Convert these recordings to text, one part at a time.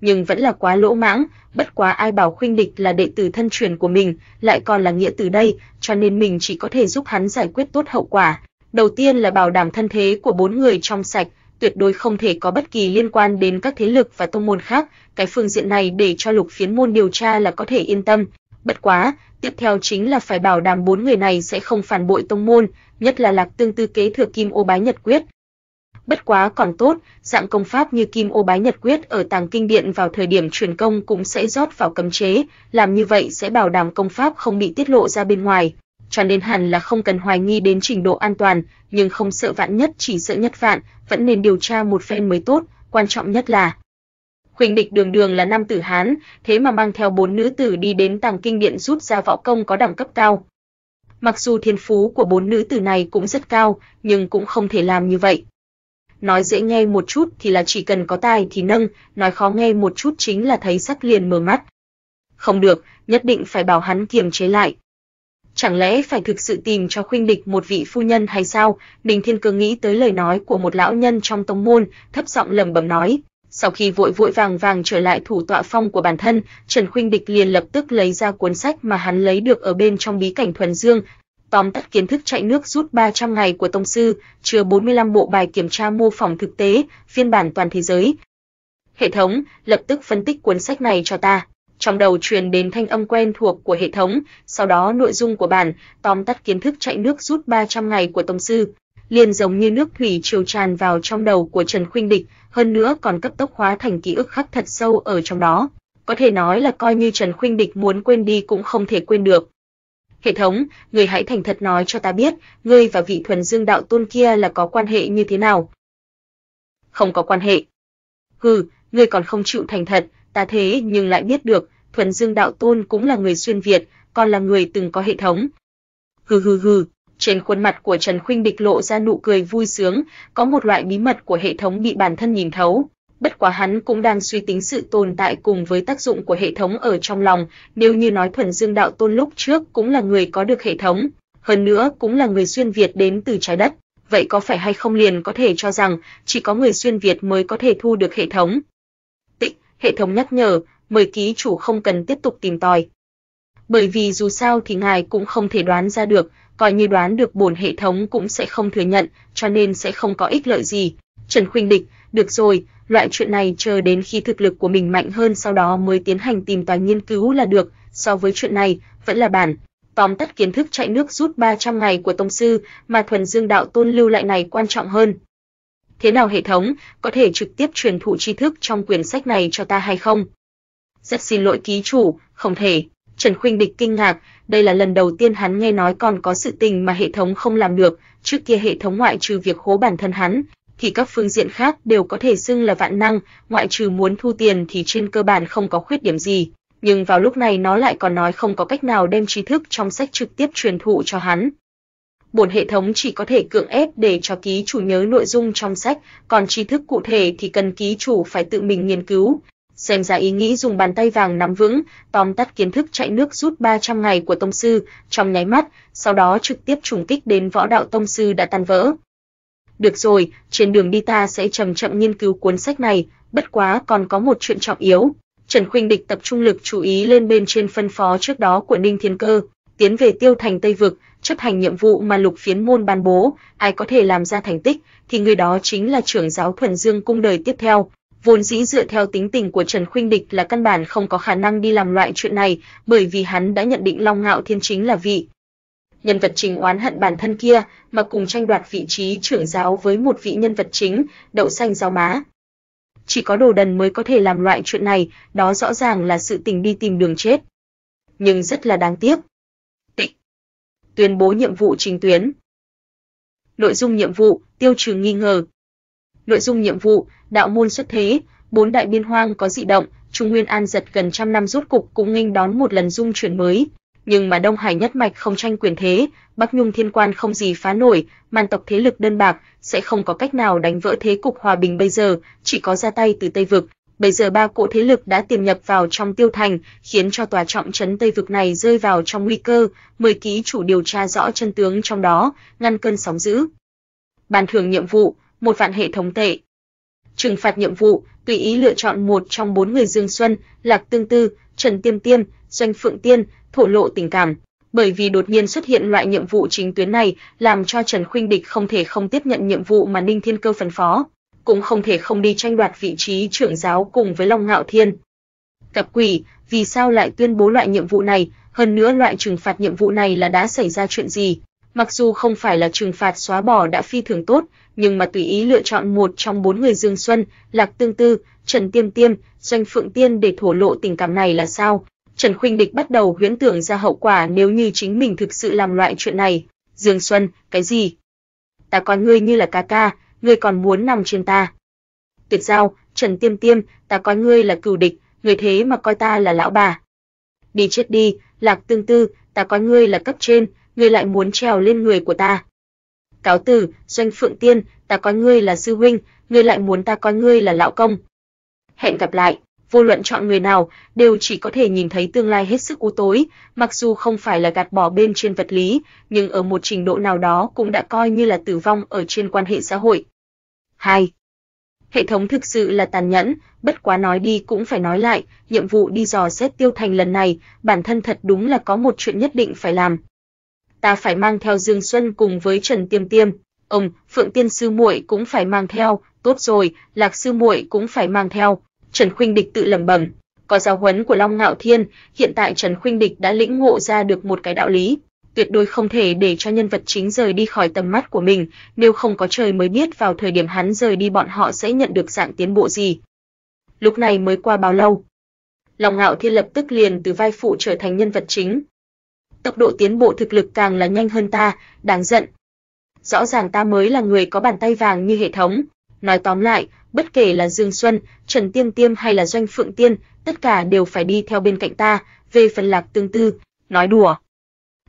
nhưng vẫn là quá lỗ mãng, bất quá ai bảo Khuynh Địch là đệ tử thân truyền của mình, lại còn là nghĩa tử đây, cho nên mình chỉ có thể giúp hắn giải quyết tốt hậu quả. Đầu tiên là bảo đảm thân thế của bốn người trong sạch, tuyệt đối không thể có bất kỳ liên quan đến các thế lực và tông môn khác, cái phương diện này để cho Lục Phiến môn điều tra là có thể yên tâm. Bất quá, tiếp theo chính là phải bảo đảm bốn người này sẽ không phản bội tông môn, nhất là Lạc Tương Tư kế thừa Kim Ô Bái Nhật Quyết, Bất quá còn tốt, dạng công pháp như Kim Ô Bái Nhật Quyết ở Tàng Kinh Điện vào thời điểm truyền công cũng sẽ rót vào cấm chế, làm như vậy sẽ bảo đảm công pháp không bị tiết lộ ra bên ngoài, cho nên hẳn là không cần hoài nghi đến trình độ an toàn, nhưng không sợ vạn nhất chỉ sợ nhất vạn, vẫn nên điều tra một phen mới tốt, quan trọng nhất là Huỳnh Địch đường đường là nam tử hán, thế mà mang theo bốn nữ tử đi đến Tàng Kinh Điện rút ra võ công có đẳng cấp cao. Mặc dù thiên phú của bốn nữ tử này cũng rất cao, nhưng cũng không thể làm như vậy, nói dễ nghe một chút thì là chỉ cần có tài thì nâng, nói khó nghe một chút chính là thấy sắc liền mờ mắt. Không được, nhất định phải bảo hắn kiềm chế lại. Chẳng lẽ phải thực sự tìm cho khuynh địch một vị phu nhân hay sao? Đình Thiên Cương nghĩ tới lời nói của một lão nhân trong tông môn, thấp giọng lẩm bẩm nói. Sau khi vội vội vàng vàng trở lại thủ tọa phong của bản thân, Trần Khuynh Địch liền lập tức lấy ra cuốn sách mà hắn lấy được ở bên trong bí cảnh thuần dương, tóm tắt kiến thức chạy nước rút 300 ngày của tông sư, chứa 45 bộ bài kiểm tra mô phỏng thực tế, phiên bản toàn thế giới. Hệ thống, lập tức phân tích cuốn sách này cho ta. Trong đầu truyền đến thanh âm quen thuộc của hệ thống, sau đó nội dung của bản tóm tắt kiến thức chạy nước rút 300 ngày của tông sư, liền giống như nước thủy chiều tràn vào trong đầu của Trần Khuynh Địch, hơn nữa còn cấp tốc hóa thành ký ức khắc thật sâu ở trong đó. Có thể nói là coi như Trần Khuynh Địch muốn quên đi cũng không thể quên được. Hệ thống, người hãy thành thật nói cho ta biết, ngươi và vị thuần dương đạo tôn kia là có quan hệ như thế nào? Không có quan hệ. Hừ, ngươi còn không chịu thành thật, ta thế nhưng lại biết được, thuần dương đạo tôn cũng là người xuyên Việt, còn là người từng có hệ thống. Hừ hừ hừ, trên khuôn mặt của Trần Khuynh Địch lộ ra nụ cười vui sướng, có một loại bí mật của hệ thống bị bản thân nhìn thấu bất quá hắn cũng đang suy tính sự tồn tại cùng với tác dụng của hệ thống ở trong lòng, nếu như nói thuần dương đạo tôn lúc trước cũng là người có được hệ thống, hơn nữa cũng là người xuyên việt đến từ trái đất, vậy có phải hay không liền có thể cho rằng chỉ có người xuyên việt mới có thể thu được hệ thống. Tịnh, hệ thống nhắc nhở, mời ký chủ không cần tiếp tục tìm tòi. Bởi vì dù sao thì ngài cũng không thể đoán ra được, coi như đoán được bổn hệ thống cũng sẽ không thừa nhận, cho nên sẽ không có ích lợi gì. Trần Khuynh Địch, được rồi, Loại chuyện này chờ đến khi thực lực của mình mạnh hơn sau đó mới tiến hành tìm tòi nghiên cứu là được, so với chuyện này, vẫn là bản. Tóm tắt kiến thức chạy nước rút 300 ngày của tông sư mà thuần dương đạo tôn lưu lại này quan trọng hơn. Thế nào hệ thống, có thể trực tiếp truyền thụ tri thức trong quyển sách này cho ta hay không? Rất xin lỗi ký chủ, không thể. Trần Khuynh Địch kinh ngạc, đây là lần đầu tiên hắn nghe nói còn có sự tình mà hệ thống không làm được, trước kia hệ thống ngoại trừ việc hố bản thân hắn, thì các phương diện khác đều có thể xưng là vạn năng, ngoại trừ muốn thu tiền thì trên cơ bản không có khuyết điểm gì. Nhưng vào lúc này nó lại còn nói không có cách nào đem tri thức trong sách trực tiếp truyền thụ cho hắn. Bổn hệ thống chỉ có thể cưỡng ép để cho ký chủ nhớ nội dung trong sách, còn tri thức cụ thể thì cần ký chủ phải tự mình nghiên cứu. Xem ra ý nghĩ dùng bàn tay vàng nắm vững, tóm tắt kiến thức chạy nước rút 300 ngày của tông sư, trong nháy mắt, sau đó trực tiếp trùng kích đến võ đạo tông sư đã tan vỡ. Được rồi, trên đường đi ta sẽ chậm chậm nghiên cứu cuốn sách này, bất quá còn có một chuyện trọng yếu. Trần Khuynh Địch tập trung lực chú ý lên bên trên phân phó trước đó của Ninh Thiên Cơ, tiến về Tiêu Thành Tây vực, chấp hành nhiệm vụ mà Lục Phiến môn ban bố, ai có thể làm ra thành tích thì người đó chính là trưởng giáo Thuần Dương cung đời tiếp theo. Vốn dĩ dựa theo tính tình của Trần Khuynh Địch là căn bản không có khả năng đi làm loại chuyện này, bởi vì hắn đã nhận định Long Ngạo Thiên chính là vị nhân vật chính oán hận bản thân kia mà cùng tranh đoạt vị trí trưởng giáo với một vị nhân vật chính, đậu xanh rau má. Chỉ có đồ đần mới có thể làm loại chuyện này, đó rõ ràng là sự tình đi tìm đường chết. Nhưng rất là đáng tiếc. Tịch. Tuyên bố nhiệm vụ trình tuyến. Nội dung nhiệm vụ, tiêu trừ nghi ngờ. Nội dung nhiệm vụ, đạo môn xuất thế, bốn đại biên hoang có dị động, Trung Nguyên An giật gần trăm năm rốt cục cũng nghênh đón một lần dung chuyển mới, nhưng mà Đông Hải nhất mạch không tranh quyền thế, Bắc Nhung Thiên Quan không gì phá nổi, màn tộc thế lực đơn bạc sẽ không có cách nào đánh vỡ thế cục hòa bình bây giờ, chỉ có ra tay từ Tây vực. Bây giờ ba cỗ thế lực đã tiềm nhập vào trong Tiêu Thành, khiến cho tòa trọng trấn Tây vực này rơi vào trong nguy cơ, mời ký chủ điều tra rõ chân tướng trong đó, ngăn cơn sóng dữ. Ban thưởng nhiệm vụ, một vạn hệ thống tệ. Trừng phạt nhiệm vụ, tùy ý lựa chọn một trong bốn người Dương Xuân, Lạc Tương Tư, Trần Tiêm Tiêm, Doanh Phượng Tiên, thổ lộ tình cảm, bởi vì đột nhiên xuất hiện loại nhiệm vụ chính tuyến này, làm cho Trần Khuynh Địch không thể không tiếp nhận nhiệm vụ mà Ninh Thiên Cơ phân phó, cũng không thể không đi tranh đoạt vị trí trưởng giáo cùng với Long Ngạo Thiên. Cặp quỷ, vì sao lại tuyên bố loại nhiệm vụ này, hơn nữa loại trừng phạt nhiệm vụ này là đã xảy ra chuyện gì? Mặc dù không phải là trừng phạt xóa bỏ đã phi thường tốt, nhưng mà tùy ý lựa chọn một trong bốn người Dương Xuân, Lạc Tương Tư, Trần Tiêm Tiêm, Doanh Phượng Tiên để thổ lộ tình cảm này là sao? Trần Khuynh Địch bắt đầu huyễn tưởng ra hậu quả nếu như chính mình thực sự làm loại chuyện này. Dương Xuân, cái gì? Ta coi ngươi như là ca ca, ngươi còn muốn nằm trên ta. Tuyệt Giao, Trần Tiêm Tiêm, ta coi ngươi là cừu địch, ngươi thế mà coi ta là lão bà. Đi chết đi, Lạc Tương Tư, ta coi ngươi là cấp trên, ngươi lại muốn trèo lên người của ta. Cáo tử, Doanh Phượng Tiên, ta coi ngươi là sư huynh, ngươi lại muốn ta coi ngươi là lão công. Hẹn gặp lại vô luận chọn người nào, đều chỉ có thể nhìn thấy tương lai hết sức u tối, mặc dù không phải là gạt bỏ bên trên vật lý, nhưng ở một trình độ nào đó cũng đã coi như là tử vong ở trên quan hệ xã hội. 2. Hệ thống thực sự là tàn nhẫn, bất quá nói đi cũng phải nói lại, nhiệm vụ đi dò xét tiêu thành lần này, bản thân thật đúng là có một chuyện nhất định phải làm. Ta phải mang theo Dương Xuân cùng với Trần Tiêm Tiêm, ông Phượng Tiên sư muội cũng phải mang theo, tốt rồi, Lạc sư muội cũng phải mang theo, Trần Khuynh Địch tự lẩm bẩm, có giáo huấn của Long Ngạo Thiên, hiện tại Trần Khuynh Địch đã lĩnh ngộ ra được một cái đạo lý, tuyệt đối không thể để cho nhân vật chính rời đi khỏi tầm mắt của mình, nếu không có trời mới biết vào thời điểm hắn rời đi bọn họ sẽ nhận được dạng tiến bộ gì. Lúc này mới qua bao lâu? Long Ngạo Thiên lập tức liền từ vai phụ trở thành nhân vật chính. Tốc độ tiến bộ thực lực càng là nhanh hơn ta, đáng giận. Rõ ràng ta mới là người có bàn tay vàng như hệ thống, nói tóm lại, bất kể là Dương Xuân, Trần Tiên Tiêm hay là Doanh Phượng Tiên, tất cả đều phải đi theo bên cạnh ta, về phần Lạc Tương Tư, nói đùa.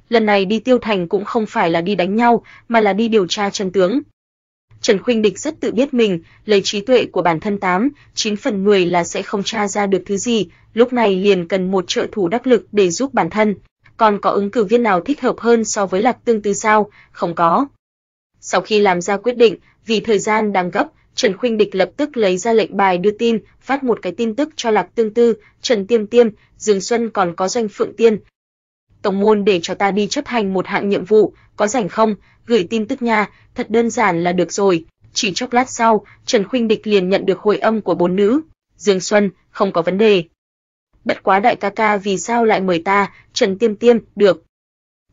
Lần này đi Tiêu Thành cũng không phải là đi đánh nhau, mà là đi điều tra chân tướng. Trần Khuynh Địch rất tự biết mình, lấy trí tuệ của bản thân tám, 9 phần 10 là sẽ không tra ra được thứ gì, lúc này liền cần một trợ thủ đắc lực để giúp bản thân. Còn có ứng cử viên nào thích hợp hơn so với Lạc Tương Tư sao? Không có. Sau khi làm ra quyết định, vì thời gian đang gấp, Trần Khuynh Địch lập tức lấy ra lệnh bài đưa tin, phát một cái tin tức cho Lạc Tương Tư, Trần Tiêm Tiêm, Dương Xuân còn có Doanh Phượng Tiên. Tổng môn để cho ta đi chấp hành một hạng nhiệm vụ, có rảnh không? Gửi tin tức nha, thật đơn giản là được rồi. Chỉ chốc lát sau, Trần Khuynh Địch liền nhận được hồi âm của bốn nữ. Dương Xuân, không có vấn đề. Bất quá đại ca ca vì sao lại mời ta, Trần Tiêm Tiêm, được.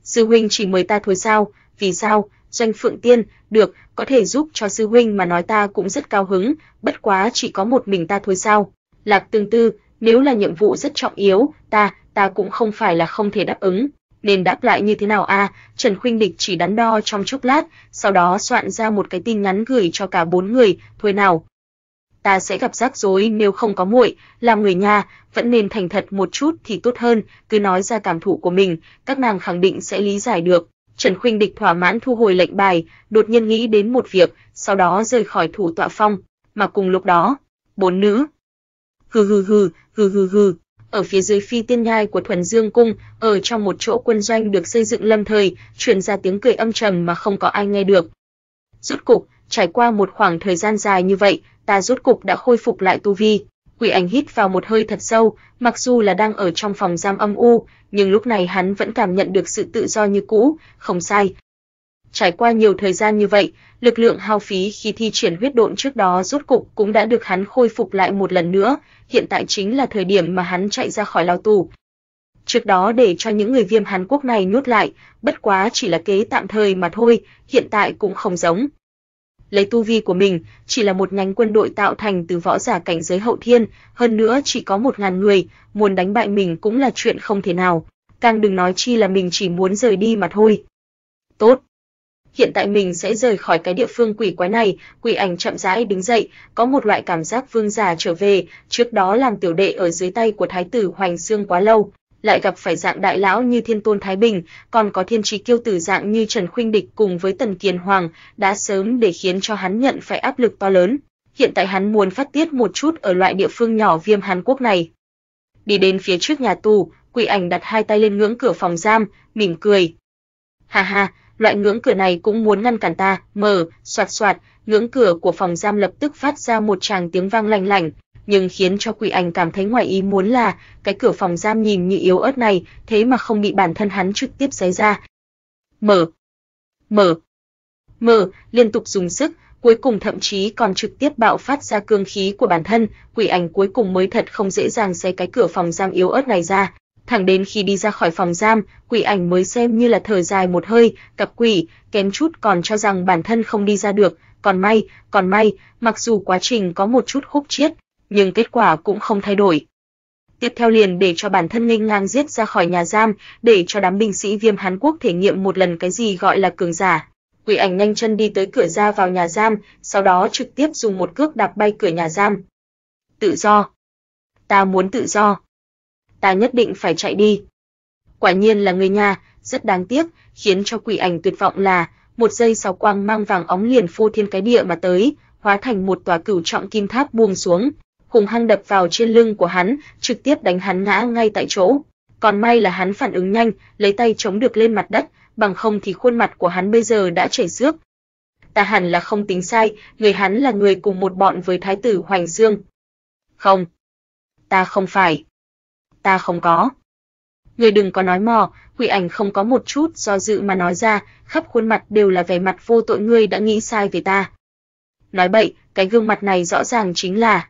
Sư huynh chỉ mời ta thôi sao, vì sao, Doanh Phượng Tiên, được, có thể giúp cho sư huynh mà nói ta cũng rất cao hứng, bất quá chỉ có một mình ta thôi sao? Lạc Tương Tư, nếu là nhiệm vụ rất trọng yếu, ta, ta cũng không phải là không thể đáp ứng. Nên đáp lại như thế nào a? À? Trần Khuynh Địch chỉ đắn đo trong chốc lát, sau đó soạn ra một cái tin nhắn gửi cho cả bốn người, thôi nào. Ta sẽ gặp rắc rối nếu không có muội, làm người nhà, vẫn nên thành thật một chút thì tốt hơn, cứ nói ra cảm thụ của mình, các nàng khẳng định sẽ lý giải được. Trần Khuynh Địch thỏa mãn thu hồi lệnh bài, đột nhiên nghĩ đến một việc, sau đó rời khỏi thủ tọa phong, mà cùng lúc đó, bốn nữ. Hừ hừ hừ, hừ hừ hừ, ở phía dưới phi tiên nhai của Thuần Dương cung, ở trong một chỗ quân doanh được xây dựng lâm thời, truyền ra tiếng cười âm trầm mà không có ai nghe được. Rốt cục, trải qua một khoảng thời gian dài như vậy, ta rốt cục đã khôi phục lại tu vi, Quỷ ảnh hít vào một hơi thật sâu, mặc dù là đang ở trong phòng giam âm u, nhưng lúc này hắn vẫn cảm nhận được sự tự do như cũ, không sai. Trải qua nhiều thời gian như vậy, lực lượng hao phí khi thi triển huyết độn trước đó rốt cục cũng đã được hắn khôi phục lại một lần nữa, hiện tại chính là thời điểm mà hắn chạy ra khỏi lao tù. Trước đó để cho những người viêm Hàn Quốc này nhốt lại, bất quá chỉ là kế tạm thời mà thôi, hiện tại cũng không giống, lấy tu vi của mình, chỉ là một nhánh quân đội tạo thành từ võ giả cảnh giới hậu thiên, hơn nữa chỉ có một ngàn người, muốn đánh bại mình cũng là chuyện không thể nào, càng đừng nói chi là mình chỉ muốn rời đi mà thôi. Tốt. Hiện tại mình sẽ rời khỏi cái địa phương quỷ quái này, quỷ ảnh chậm rãi đứng dậy, có một loại cảm giác vương giả trở về, trước đó làm tiểu đệ ở dưới tay của thái tử Hoành Xương quá lâu, lại gặp phải dạng đại lão như Thiên Tôn Thái Bình, còn có thiên trí kiêu tử dạng như Trần Khuynh Địch cùng với Tần Kiền Hoàng, đã sớm để khiến cho hắn nhận phải áp lực to lớn. Hiện tại hắn muốn phát tiết một chút ở loại địa phương nhỏ viêm Hàn Quốc này. Đi đến phía trước nhà tù, Quỷ Ảnh đặt hai tay lên ngưỡng cửa phòng giam, mỉm cười. "Ha ha, loại ngưỡng cửa này cũng muốn ngăn cản ta, mở, soạt soạt, ngưỡng cửa của phòng giam lập tức phát ra một tràng tiếng vang lành lành, nhưng khiến cho Quỷ Ảnh cảm thấy ngoài ý muốn là cái cửa phòng giam nhìn như yếu ớt này, thế mà không bị bản thân hắn trực tiếp giãy ra. Mở, mở, mở, liên tục dùng sức, cuối cùng thậm chí còn trực tiếp bạo phát ra cương khí của bản thân, Quỷ Ảnh cuối cùng mới thật không dễ dàng xé cái cửa phòng giam yếu ớt này ra thẳng đến khi đi ra khỏi phòng giam, quỷ ảnh mới xem như là thở dài một hơi, cặp quỷ, kém chút còn cho rằng bản thân không đi ra được, còn may, còn may, mặc dù quá trình có một chút khúc chiết, nhưng kết quả cũng không thay đổi. Tiếp theo liền để cho bản thân nghênh ngang giết ra khỏi nhà giam, để cho đám binh sĩ Viêm Hán Quốc thể nghiệm một lần cái gì gọi là cường giả. Quỷ ảnh nhanh chân đi tới cửa ra vào nhà giam, sau đó trực tiếp dùng một cước đạp bay cửa nhà giam. Tự do. Ta muốn tự do ta nhất định phải chạy đi. Quả nhiên là người nhà, rất đáng tiếc, khiến cho quỷ ảnh tuyệt vọng là một giây sau quang mang vàng óng liền phô thiên cái địa mà tới, hóa thành một tòa cửu trọng kim tháp buông xuống, hùng hăng đập vào trên lưng của hắn, trực tiếp đánh hắn ngã ngay tại chỗ. Còn may là hắn phản ứng nhanh, lấy tay chống được lên mặt đất, bằng không thì khuôn mặt của hắn bây giờ đã chảy xước. Ta hẳn là không tính sai, người hắn là người cùng một bọn với thái tử Hoành Dương. Không, ta không phải ta không có. Người đừng có nói mò, quỷ ảnh không có một chút do dự mà nói ra, khắp khuôn mặt đều là vẻ mặt vô tội ngươi đã nghĩ sai về ta. Nói bậy, cái gương mặt này rõ ràng chính là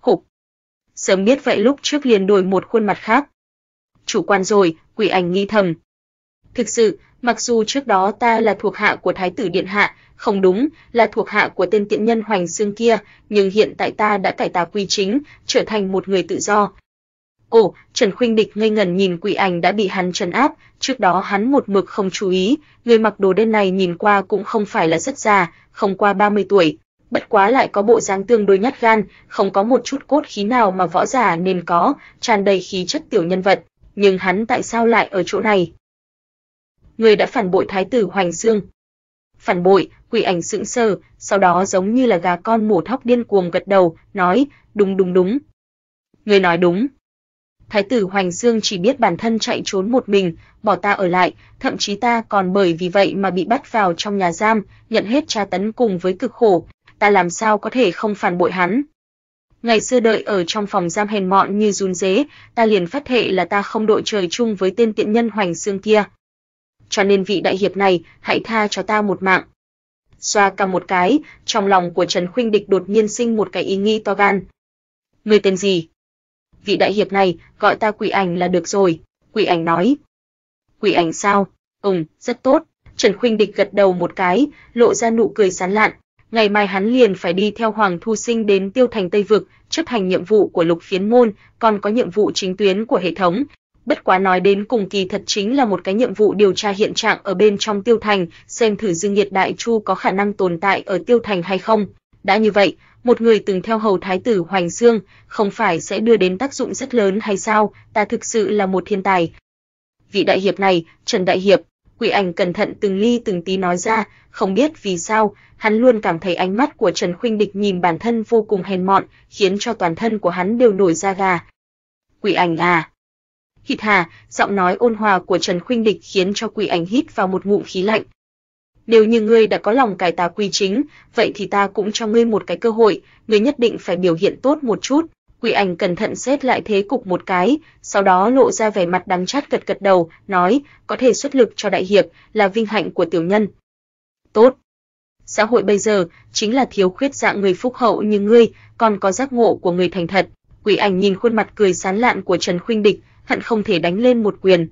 Hục. Sớm biết vậy lúc trước liền đổi một khuôn mặt khác. Chủ quan rồi, quỷ ảnh nghi thầm. Thực sự, mặc dù trước đó ta là thuộc hạ của thái tử điện hạ, không đúng, là thuộc hạ của tên tiện nhân Hoành Xương kia, nhưng hiện tại ta đã cải tà quy chính, trở thành một người tự do, Ồ, Trần Khuynh Địch ngây ngẩn nhìn quỷ ảnh đã bị hắn trấn áp, trước đó hắn một mực không chú ý, người mặc đồ đen này nhìn qua cũng không phải là rất già, không qua 30 tuổi, bất quá lại có bộ dáng tương đối nhát gan, không có một chút cốt khí nào mà võ giả nên có, tràn đầy khí chất tiểu nhân vật, nhưng hắn tại sao lại ở chỗ này? Người đã phản bội thái tử Hoành Dương. Phản bội, quỷ ảnh sững sờ, sau đó giống như là gà con mổ thóc điên cuồng gật đầu, nói, đúng đúng đúng. Người nói đúng, Thái tử Hoành Dương chỉ biết bản thân chạy trốn một mình, bỏ ta ở lại, thậm chí ta còn bởi vì vậy mà bị bắt vào trong nhà giam, nhận hết tra tấn cùng với cực khổ, ta làm sao có thể không phản bội hắn. Ngày xưa đợi ở trong phòng giam hèn mọn như run rế, ta liền phát thệ là ta không đội trời chung với tên tiện nhân Hoành Dương kia. Cho nên vị đại hiệp này, hãy tha cho ta một mạng. Xoa cằm một cái, trong lòng của Trần Khuynh Địch đột nhiên sinh một cái ý nghĩ to gan. Người tên gì? vị đại hiệp này, gọi ta quỷ ảnh là được rồi." Quỷ ảnh nói. "Quỷ ảnh sao? Ừm, rất tốt." Trần Khuynh Địch gật đầu một cái, lộ ra nụ cười sán lạn. Ngày mai hắn liền phải đi theo Hoàng Thu Sinh đến Tiêu Thành Tây vực, chấp hành nhiệm vụ của Lục Phiến môn, còn có nhiệm vụ chính tuyến của hệ thống. Bất quá nói đến cùng kỳ thật chính là một cái nhiệm vụ điều tra hiện trạng ở bên trong Tiêu Thành, xem thử Dương nhiệt Đại Chu có khả năng tồn tại ở Tiêu Thành hay không. Đã như vậy, một người từng theo hầu thái tử Hoành Dương, không phải sẽ đưa đến tác dụng rất lớn hay sao? Ta thực sự là một thiên tài. Vị đại hiệp này, Trần đại hiệp, Quỷ Ảnh cẩn thận từng ly từng tí nói ra, không biết vì sao, hắn luôn cảm thấy ánh mắt của Trần Khuynh Địch nhìn bản thân vô cùng hèn mọn, khiến cho toàn thân của hắn đều nổi da gà. Quỷ Ảnh à, Hít hà, giọng nói ôn hòa của Trần Khuynh Địch khiến cho Quỷ Ảnh hít vào một ngụm khí lạnh, nếu như ngươi đã có lòng cải tà quy chính, vậy thì ta cũng cho ngươi một cái cơ hội, ngươi nhất định phải biểu hiện tốt một chút." Quỷ ảnh cẩn thận xét lại thế cục một cái, sau đó lộ ra vẻ mặt đắng chát gật gật đầu, nói, "Có thể xuất lực cho đại hiệp là vinh hạnh của tiểu nhân." "Tốt." Xã hội bây giờ chính là thiếu khuyết dạng người phúc hậu như ngươi, còn có giác ngộ của người thành thật. Quỷ ảnh nhìn khuôn mặt cười sán lạn của Trần Khuynh Địch, hận không thể đánh lên một quyền.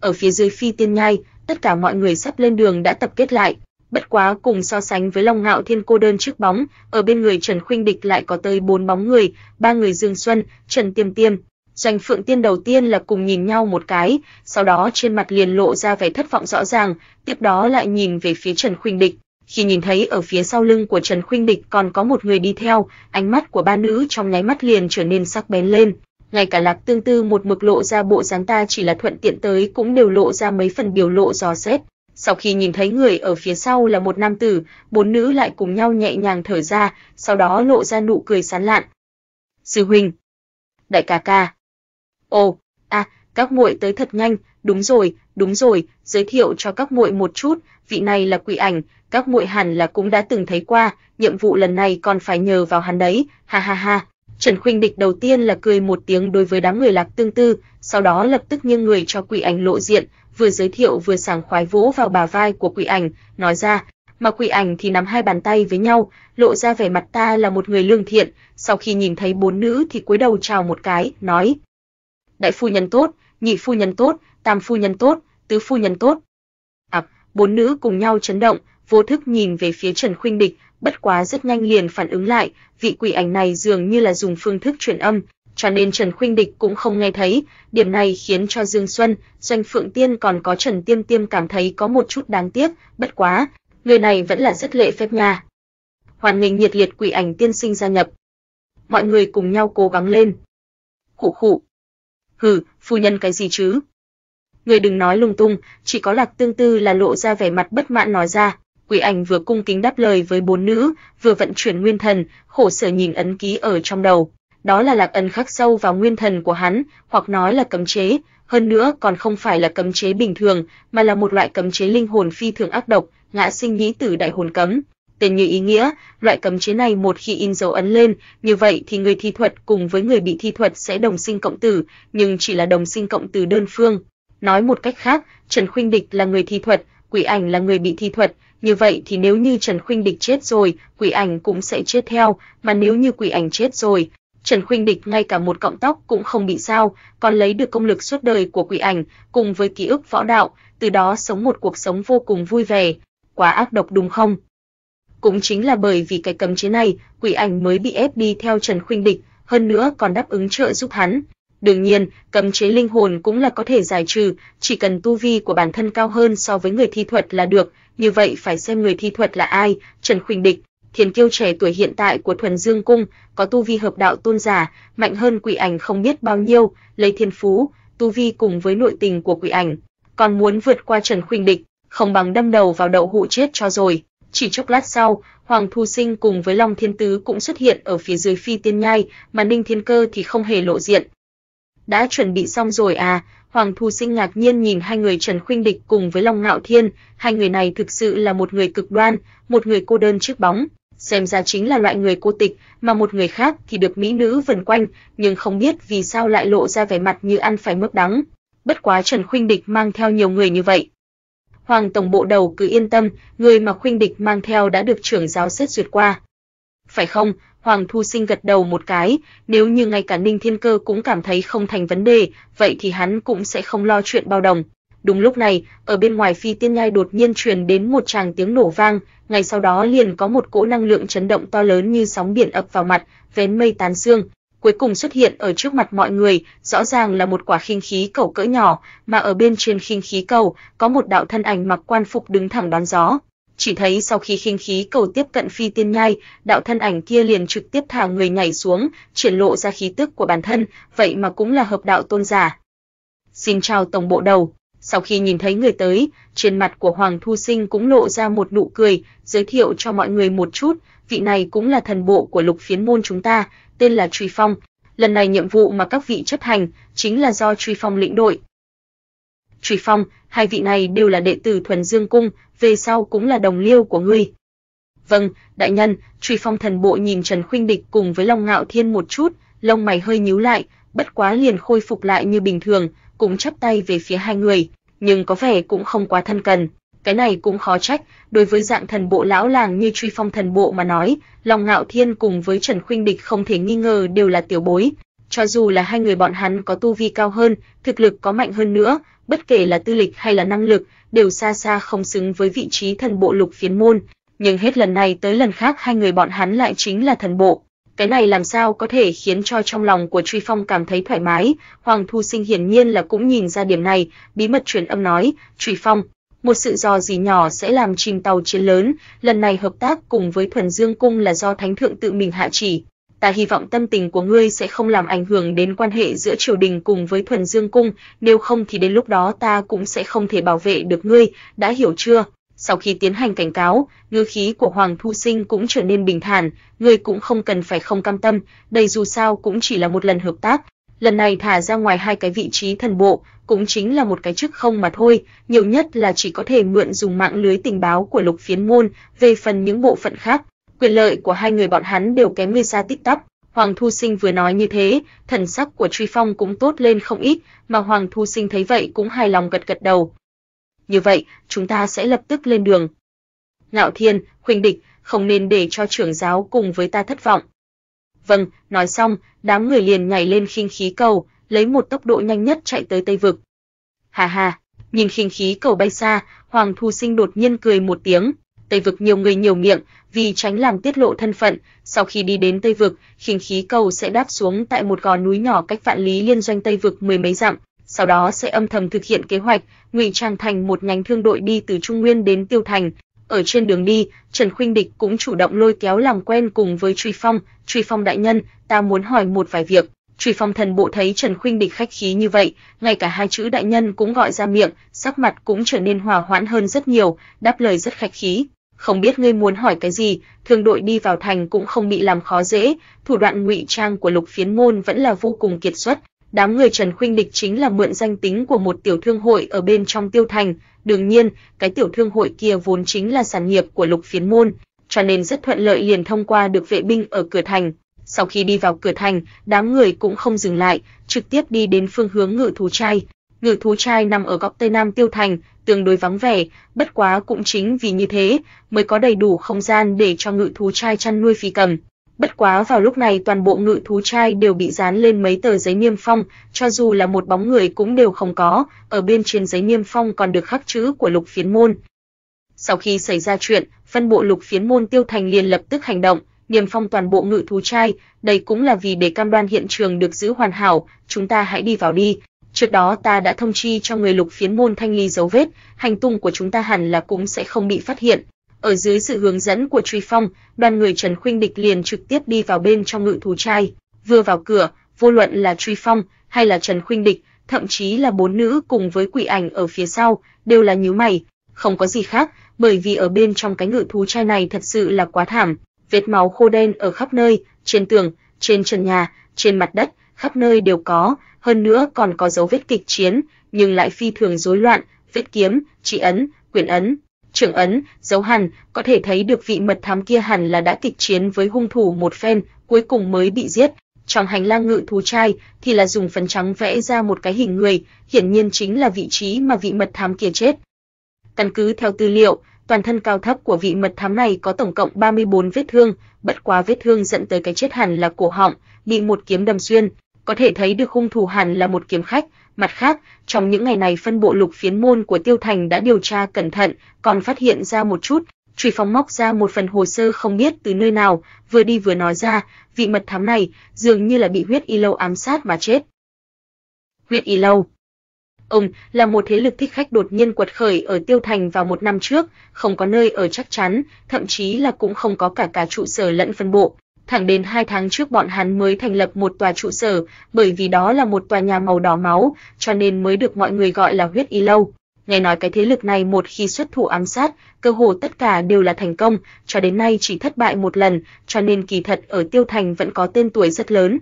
Ở phía dưới phi tiên nhai, tất cả mọi người sắp lên đường đã tập kết lại, bất quá cùng so sánh với Long Ngạo Thiên cô đơn trước bóng, ở bên người Trần Khuynh Địch lại có tới bốn bóng người, ba người Dương Xuân, Trần Tiêm Tiêm, Doanh Phượng Tiên đầu tiên là cùng nhìn nhau một cái, sau đó trên mặt liền lộ ra vẻ thất vọng rõ ràng, tiếp đó lại nhìn về phía Trần Khuynh Địch. Khi nhìn thấy ở phía sau lưng của Trần Khuynh Địch còn có một người đi theo, ánh mắt của ba nữ trong nháy mắt liền trở nên sắc bén lên, ngay cả Lạc Tương Tư một mực lộ ra bộ dáng ta chỉ là thuận tiện tới cũng đều lộ ra mấy phần biểu lộ dò xét. Sau khi nhìn thấy người ở phía sau là một nam tử, bốn nữ lại cùng nhau nhẹ nhàng thở ra, sau đó lộ ra nụ cười sán lạn. "Sư huynh, đại ca ca." "Ồ, a, các muội tới thật nhanh, đúng rồi, đúng rồi, giới thiệu cho các muội một chút, vị này là Quỷ Ảnh, các muội hẳn là cũng đã từng thấy qua, nhiệm vụ lần này còn phải nhờ vào hắn đấy, ha ha ha." Trần Khuynh Địch đầu tiên là cười một tiếng đối với đám người Lạc Tương Tư, sau đó lập tức nghiêng người cho Quỷ Ảnh lộ diện, vừa giới thiệu vừa sảng khoái vỗ vào bả vai của Quỷ Ảnh, nói ra, mà Quỷ Ảnh thì nắm hai bàn tay với nhau, lộ ra vẻ mặt ta là một người lương thiện, sau khi nhìn thấy bốn nữ thì cúi đầu chào một cái, nói: "Đại phu nhân tốt, nhị phu nhân tốt, tam phu nhân tốt, tứ phu nhân tốt." À, bốn nữ cùng nhau chấn động, vô thức nhìn về phía Trần Khuynh Địch, bất quá rất nhanh liền phản ứng lại, vị quỷ ảnh này dường như là dùng phương thức truyền âm, cho nên Trần Khuynh Địch cũng không nghe thấy, điểm này khiến cho Dương Xuân, Doanh Phượng Tiên còn có Trần Tiêm Tiêm cảm thấy có một chút đáng tiếc, bất quá, người này vẫn là rất lệ phép nha. Hoàn nghênh nhiệt liệt quỷ ảnh tiên sinh gia nhập. Mọi người cùng nhau cố gắng lên. Khụ khụ. Hừ, phu nhân cái gì chứ? Người đừng nói lung tung, chỉ có Lạc Tương Tư là lộ ra vẻ mặt bất mãn nói ra. Quỷ ảnh vừa cung kính đáp lời với bốn nữ, vừa vận chuyển nguyên thần, khổ sở nhìn ấn ký ở trong đầu. Đó là lạc ấn khắc sâu vào nguyên thần của hắn, hoặc nói là cấm chế, hơn nữa còn không phải là cấm chế bình thường, mà là một loại cấm chế linh hồn phi thường ác độc, ngã sinh nhĩ tử đại hồn cấm. Tên như ý nghĩa, loại cấm chế này một khi in dấu ấn lên, như vậy thì người thi thuật cùng với người bị thi thuật sẽ đồng sinh cộng tử, nhưng chỉ là đồng sinh cộng tử đơn phương. Nói một cách khác, Trần Khuynh Địch là người thi thuật, Quỷ Ảnh là người bị thi thuật, như vậy thì nếu như Trần Khuynh Địch chết rồi, quỷ ảnh cũng sẽ chết theo, mà nếu như quỷ ảnh chết rồi, Trần Khuynh Địch ngay cả một cọng tóc cũng không bị sao, còn lấy được công lực suốt đời của quỷ ảnh cùng với ký ức võ đạo, từ đó sống một cuộc sống vô cùng vui vẻ. Quá ác độc đúng không? Cũng chính là bởi vì cái cấm chế này, quỷ ảnh mới bị ép đi theo Trần Khuynh Địch, hơn nữa còn đáp ứng trợ giúp hắn. Đương nhiên, cấm chế linh hồn cũng là có thể giải trừ, chỉ cần tu vi của bản thân cao hơn so với người thi thuật là được, như vậy phải xem người thi thuật là ai, Trần Khuỳnh Địch, Thiên kiêu trẻ tuổi hiện tại của Thuần Dương cung, có tu vi hợp đạo tôn giả, mạnh hơn quỷ ảnh không biết bao nhiêu, lấy thiên phú, tu vi cùng với nội tình của quỷ ảnh, còn muốn vượt qua Trần Khuynh Địch, không bằng đâm đầu vào đậu hũ chết cho rồi. Chỉ chốc lát sau, Hoàng Thu Sinh cùng với Long Thiên Tứ cũng xuất hiện ở phía dưới phi tiên nhai, mà Ninh Thiên Cơ thì không hề lộ diện. Đã chuẩn bị xong rồi à, Hoàng Thu Sinh ngạc nhiên nhìn hai người Trần Khuynh Địch cùng với Long Ngạo Thiên, hai người này thực sự là một người cực đoan, một người cô đơn trước bóng, xem ra chính là loại người cô tịch, mà một người khác thì được mỹ nữ vần quanh, nhưng không biết vì sao lại lộ ra vẻ mặt như ăn phải mướp đắng. Bất quá Trần Khuynh Địch mang theo nhiều người như vậy. Hoàng tổng bộ đầu cứ yên tâm, người mà Khuynh Địch mang theo đã được trưởng giáo xét duyệt qua. Phải không? Hoàng Thu Sinh gật đầu một cái, nếu như ngay cả Ninh Thiên Cơ cũng cảm thấy không thành vấn đề, vậy thì hắn cũng sẽ không lo chuyện bao đồng. Đúng lúc này, ở bên ngoài phi tiên nhai đột nhiên truyền đến một tràng tiếng nổ vang, ngay sau đó liền có một cỗ năng lượng chấn động to lớn như sóng biển ập vào mặt, vén mây tán xương, cuối cùng xuất hiện ở trước mặt mọi người, rõ ràng là một quả khinh khí cầu cỡ nhỏ, mà ở bên trên khinh khí cầu có một đạo thân ảnh mặc quan phục đứng thẳng đón gió chỉ thấy sau khi khinh khí cầu tiếp cận phi tiên nhai, đạo thân ảnh kia liền trực tiếp thả người nhảy xuống, triển lộ ra khí tức của bản thân, vậy mà cũng là hợp đạo tôn giả. Xin chào tổng bộ đầu. Sau khi nhìn thấy người tới, trên mặt của Hoàng Thu Sinh cũng lộ ra một nụ cười, giới thiệu cho mọi người một chút, vị này cũng là thần bộ của Lục Phiến môn chúng ta, tên là Truy Phong. Lần này nhiệm vụ mà các vị chấp hành chính là do Truy Phong lĩnh đội. Truy Phong, hai vị này đều là đệ tử Thuần Dương cung, về sau cũng là đồng liêu của ngươi. Vâng, đại nhân, Truy Phong thần bộ nhìn Trần Khuynh Địch cùng với Long Ngạo Thiên một chút, lông mày hơi nhíu lại, bất quá liền khôi phục lại như bình thường, cũng chắp tay về phía hai người, nhưng có vẻ cũng không quá thân cần. Cái này cũng khó trách, đối với dạng thần bộ lão làng như Truy Phong thần bộ mà nói, Long Ngạo Thiên cùng với Trần Khuynh Địch không thể nghi ngờ đều là tiểu bối, cho dù là hai người bọn hắn có tu vi cao hơn, thực lực có mạnh hơn nữa, bất kể là tư lịch hay là năng lực, đều xa xa không xứng với vị trí thần bộ lục phiến môn, nhưng hết lần này tới lần khác hai người bọn hắn lại chính là thần bộ. Cái này làm sao có thể khiến cho trong lòng của Truy Phong cảm thấy thoải mái, Hoàng Thu Sinh hiển nhiên là cũng nhìn ra điểm này, bí mật truyền âm nói, "Truy Phong, một sự do gì nhỏ sẽ làm chìm tàu chiến lớn, lần này hợp tác cùng với Thuần Dương cung là do thánh thượng tự mình hạ chỉ, ta hy vọng tâm tình của ngươi sẽ không làm ảnh hưởng đến quan hệ giữa triều đình cùng với Thuần Dương cung, nếu không thì đến lúc đó ta cũng sẽ không thể bảo vệ được ngươi, đã hiểu chưa?" Sau khi tiến hành cảnh cáo, ngư khí của Hoàng Thu Sinh cũng trở nên bình thản, ngươi cũng không cần phải không cam tâm, đây dù sao cũng chỉ là một lần hợp tác, lần này thả ra ngoài hai cái vị trí thần bộ, cũng chính là một cái chức không mà thôi, nhiều nhất là chỉ có thể mượn dùng mạng lưới tình báo của Lục Phiến môn, về phần những bộ phận khác, quyền lợi của hai người bọn hắn đều kém như xa tích tắp. Hoàng Thu Sinh vừa nói như thế, thần sắc của Truy Phong cũng tốt lên không ít, mà Hoàng Thu Sinh thấy vậy cũng hài lòng gật gật đầu. Như vậy, chúng ta sẽ lập tức lên đường. Ngạo Thiên, Khuynh Địch, không nên để cho trưởng giáo cùng với ta thất vọng. Vâng, nói xong, đám người liền nhảy lên khinh khí cầu, lấy một tốc độ nhanh nhất chạy tới Tây vực. Hà hà, nhìn khinh khí cầu bay xa, Hoàng Thu Sinh đột nhiên cười một tiếng, Tây vực nhiều người nhiều miệng, vì tránh làm tiết lộ thân phận, sau khi đi đến Tây vực, khinh khí cầu sẽ đáp xuống tại một gò núi nhỏ cách vạn lý liên doanh Tây vực mười mấy dặm, sau đó sẽ âm thầm thực hiện kế hoạch, ngụy trang thành một nhánh thương đội đi từ Trung Nguyên đến Tiêu Thành. Ở trên đường đi, Trần Khuynh Địch cũng chủ động lôi kéo làm quen cùng với Truy Phong, "Truy Phong đại nhân, ta muốn hỏi một vài việc." Truy Phong thần bộ thấy Trần Khuynh Địch khách khí như vậy, ngay cả hai chữ đại nhân cũng gọi ra miệng, sắc mặt cũng trở nên hòa hoãn hơn rất nhiều, đáp lời rất khách khí không biết ngươi muốn hỏi cái gì, thường đội đi vào thành cũng không bị làm khó dễ, thủ đoạn ngụy trang của Lục Phiến Môn vẫn là vô cùng kiệt xuất. Đám người Trần Khuynh Địch chính là mượn danh tính của một tiểu thương hội ở bên trong Tiêu Thành, đương nhiên, cái tiểu thương hội kia vốn chính là sản nghiệp của Lục Phiến Môn, cho nên rất thuận lợi liền thông qua được vệ binh ở cửa thành. Sau khi đi vào cửa thành, đám người cũng không dừng lại, trực tiếp đi đến phương hướng Ngự Thú Trai, ngự thú trai nằm ở góc Tây Nam Tiêu Thành, tương đối vắng vẻ, bất quá cũng chính vì như thế mới có đầy đủ không gian để cho ngự thú trai chăn nuôi phi cầm. Bất quá vào lúc này toàn bộ ngự thú trai đều bị dán lên mấy tờ giấy niêm phong, cho dù là một bóng người cũng đều không có, ở bên trên giấy niêm phong còn được khắc chữ của lục phiến môn. Sau khi xảy ra chuyện, phân bộ lục phiến môn tiêu thành liền lập tức hành động, niêm phong toàn bộ ngự thú trai, đây cũng là vì để cam đoan hiện trường được giữ hoàn hảo, chúng ta hãy đi vào đi, Trước đó ta đã thông chi cho người lục phiến môn thanh ly dấu vết, hành tung của chúng ta hẳn là cũng sẽ không bị phát hiện. Ở dưới sự hướng dẫn của Truy Phong, đoàn người Trần Khuynh Địch liền trực tiếp đi vào bên trong ngự thú trai. Vừa vào cửa, vô luận là Truy Phong hay là Trần Khuynh Địch, thậm chí là bốn nữ cùng với quỷ ảnh ở phía sau, đều là nhíu mày, không có gì khác, bởi vì ở bên trong cái ngự thú trai này thật sự là quá thảm, vết máu khô đen ở khắp nơi, trên tường, trên trần nhà, trên mặt đất, khắp nơi đều có, hơn nữa còn có dấu vết kịch chiến, nhưng lại phi thường rối loạn, vết kiếm, chỉ ấn, quyển ấn, trưởng ấn, dấu hằn, có thể thấy được vị mật thám kia hẳn là đã kịch chiến với hung thủ một phen, cuối cùng mới bị giết. Trong hành lang ngự thú trai thì là dùng phấn trắng vẽ ra một cái hình người, hiển nhiên chính là vị trí mà vị mật thám kia chết. Căn cứ theo tư liệu, toàn thân cao thấp của vị mật thám này có tổng cộng 34 vết thương, bất quá vết thương dẫn tới cái chết hẳn là cổ họng, bị một kiếm đâm xuyên, có thể thấy được hung thủ hẳn là một kiếm khách. Mặt khác, trong những ngày này phân bộ lục phiến môn của Tiêu Thành đã điều tra cẩn thận, còn phát hiện ra một chút, Truy Phong móc ra một phần hồ sơ không biết từ nơi nào, vừa đi vừa nói ra, vị mật thám này dường như là bị huyết y lâu ám sát mà chết. Huyết y lâu Ông là một thế lực thích khách đột nhiên quật khởi ở Tiêu Thành vào một năm trước, không có nơi ở chắc chắn, thậm chí là cũng không có cả cả trụ sở lẫn phân bộ thẳng đến 2 tháng trước bọn hắn mới thành lập một tòa trụ sở, bởi vì đó là một tòa nhà màu đỏ máu, cho nên mới được mọi người gọi là huyết y lâu. Nghe nói cái thế lực này một khi xuất thủ ám sát, cơ hồ tất cả đều là thành công, cho đến nay chỉ thất bại một lần, cho nên kỳ thật ở Tiêu Thành vẫn có tên tuổi rất lớn.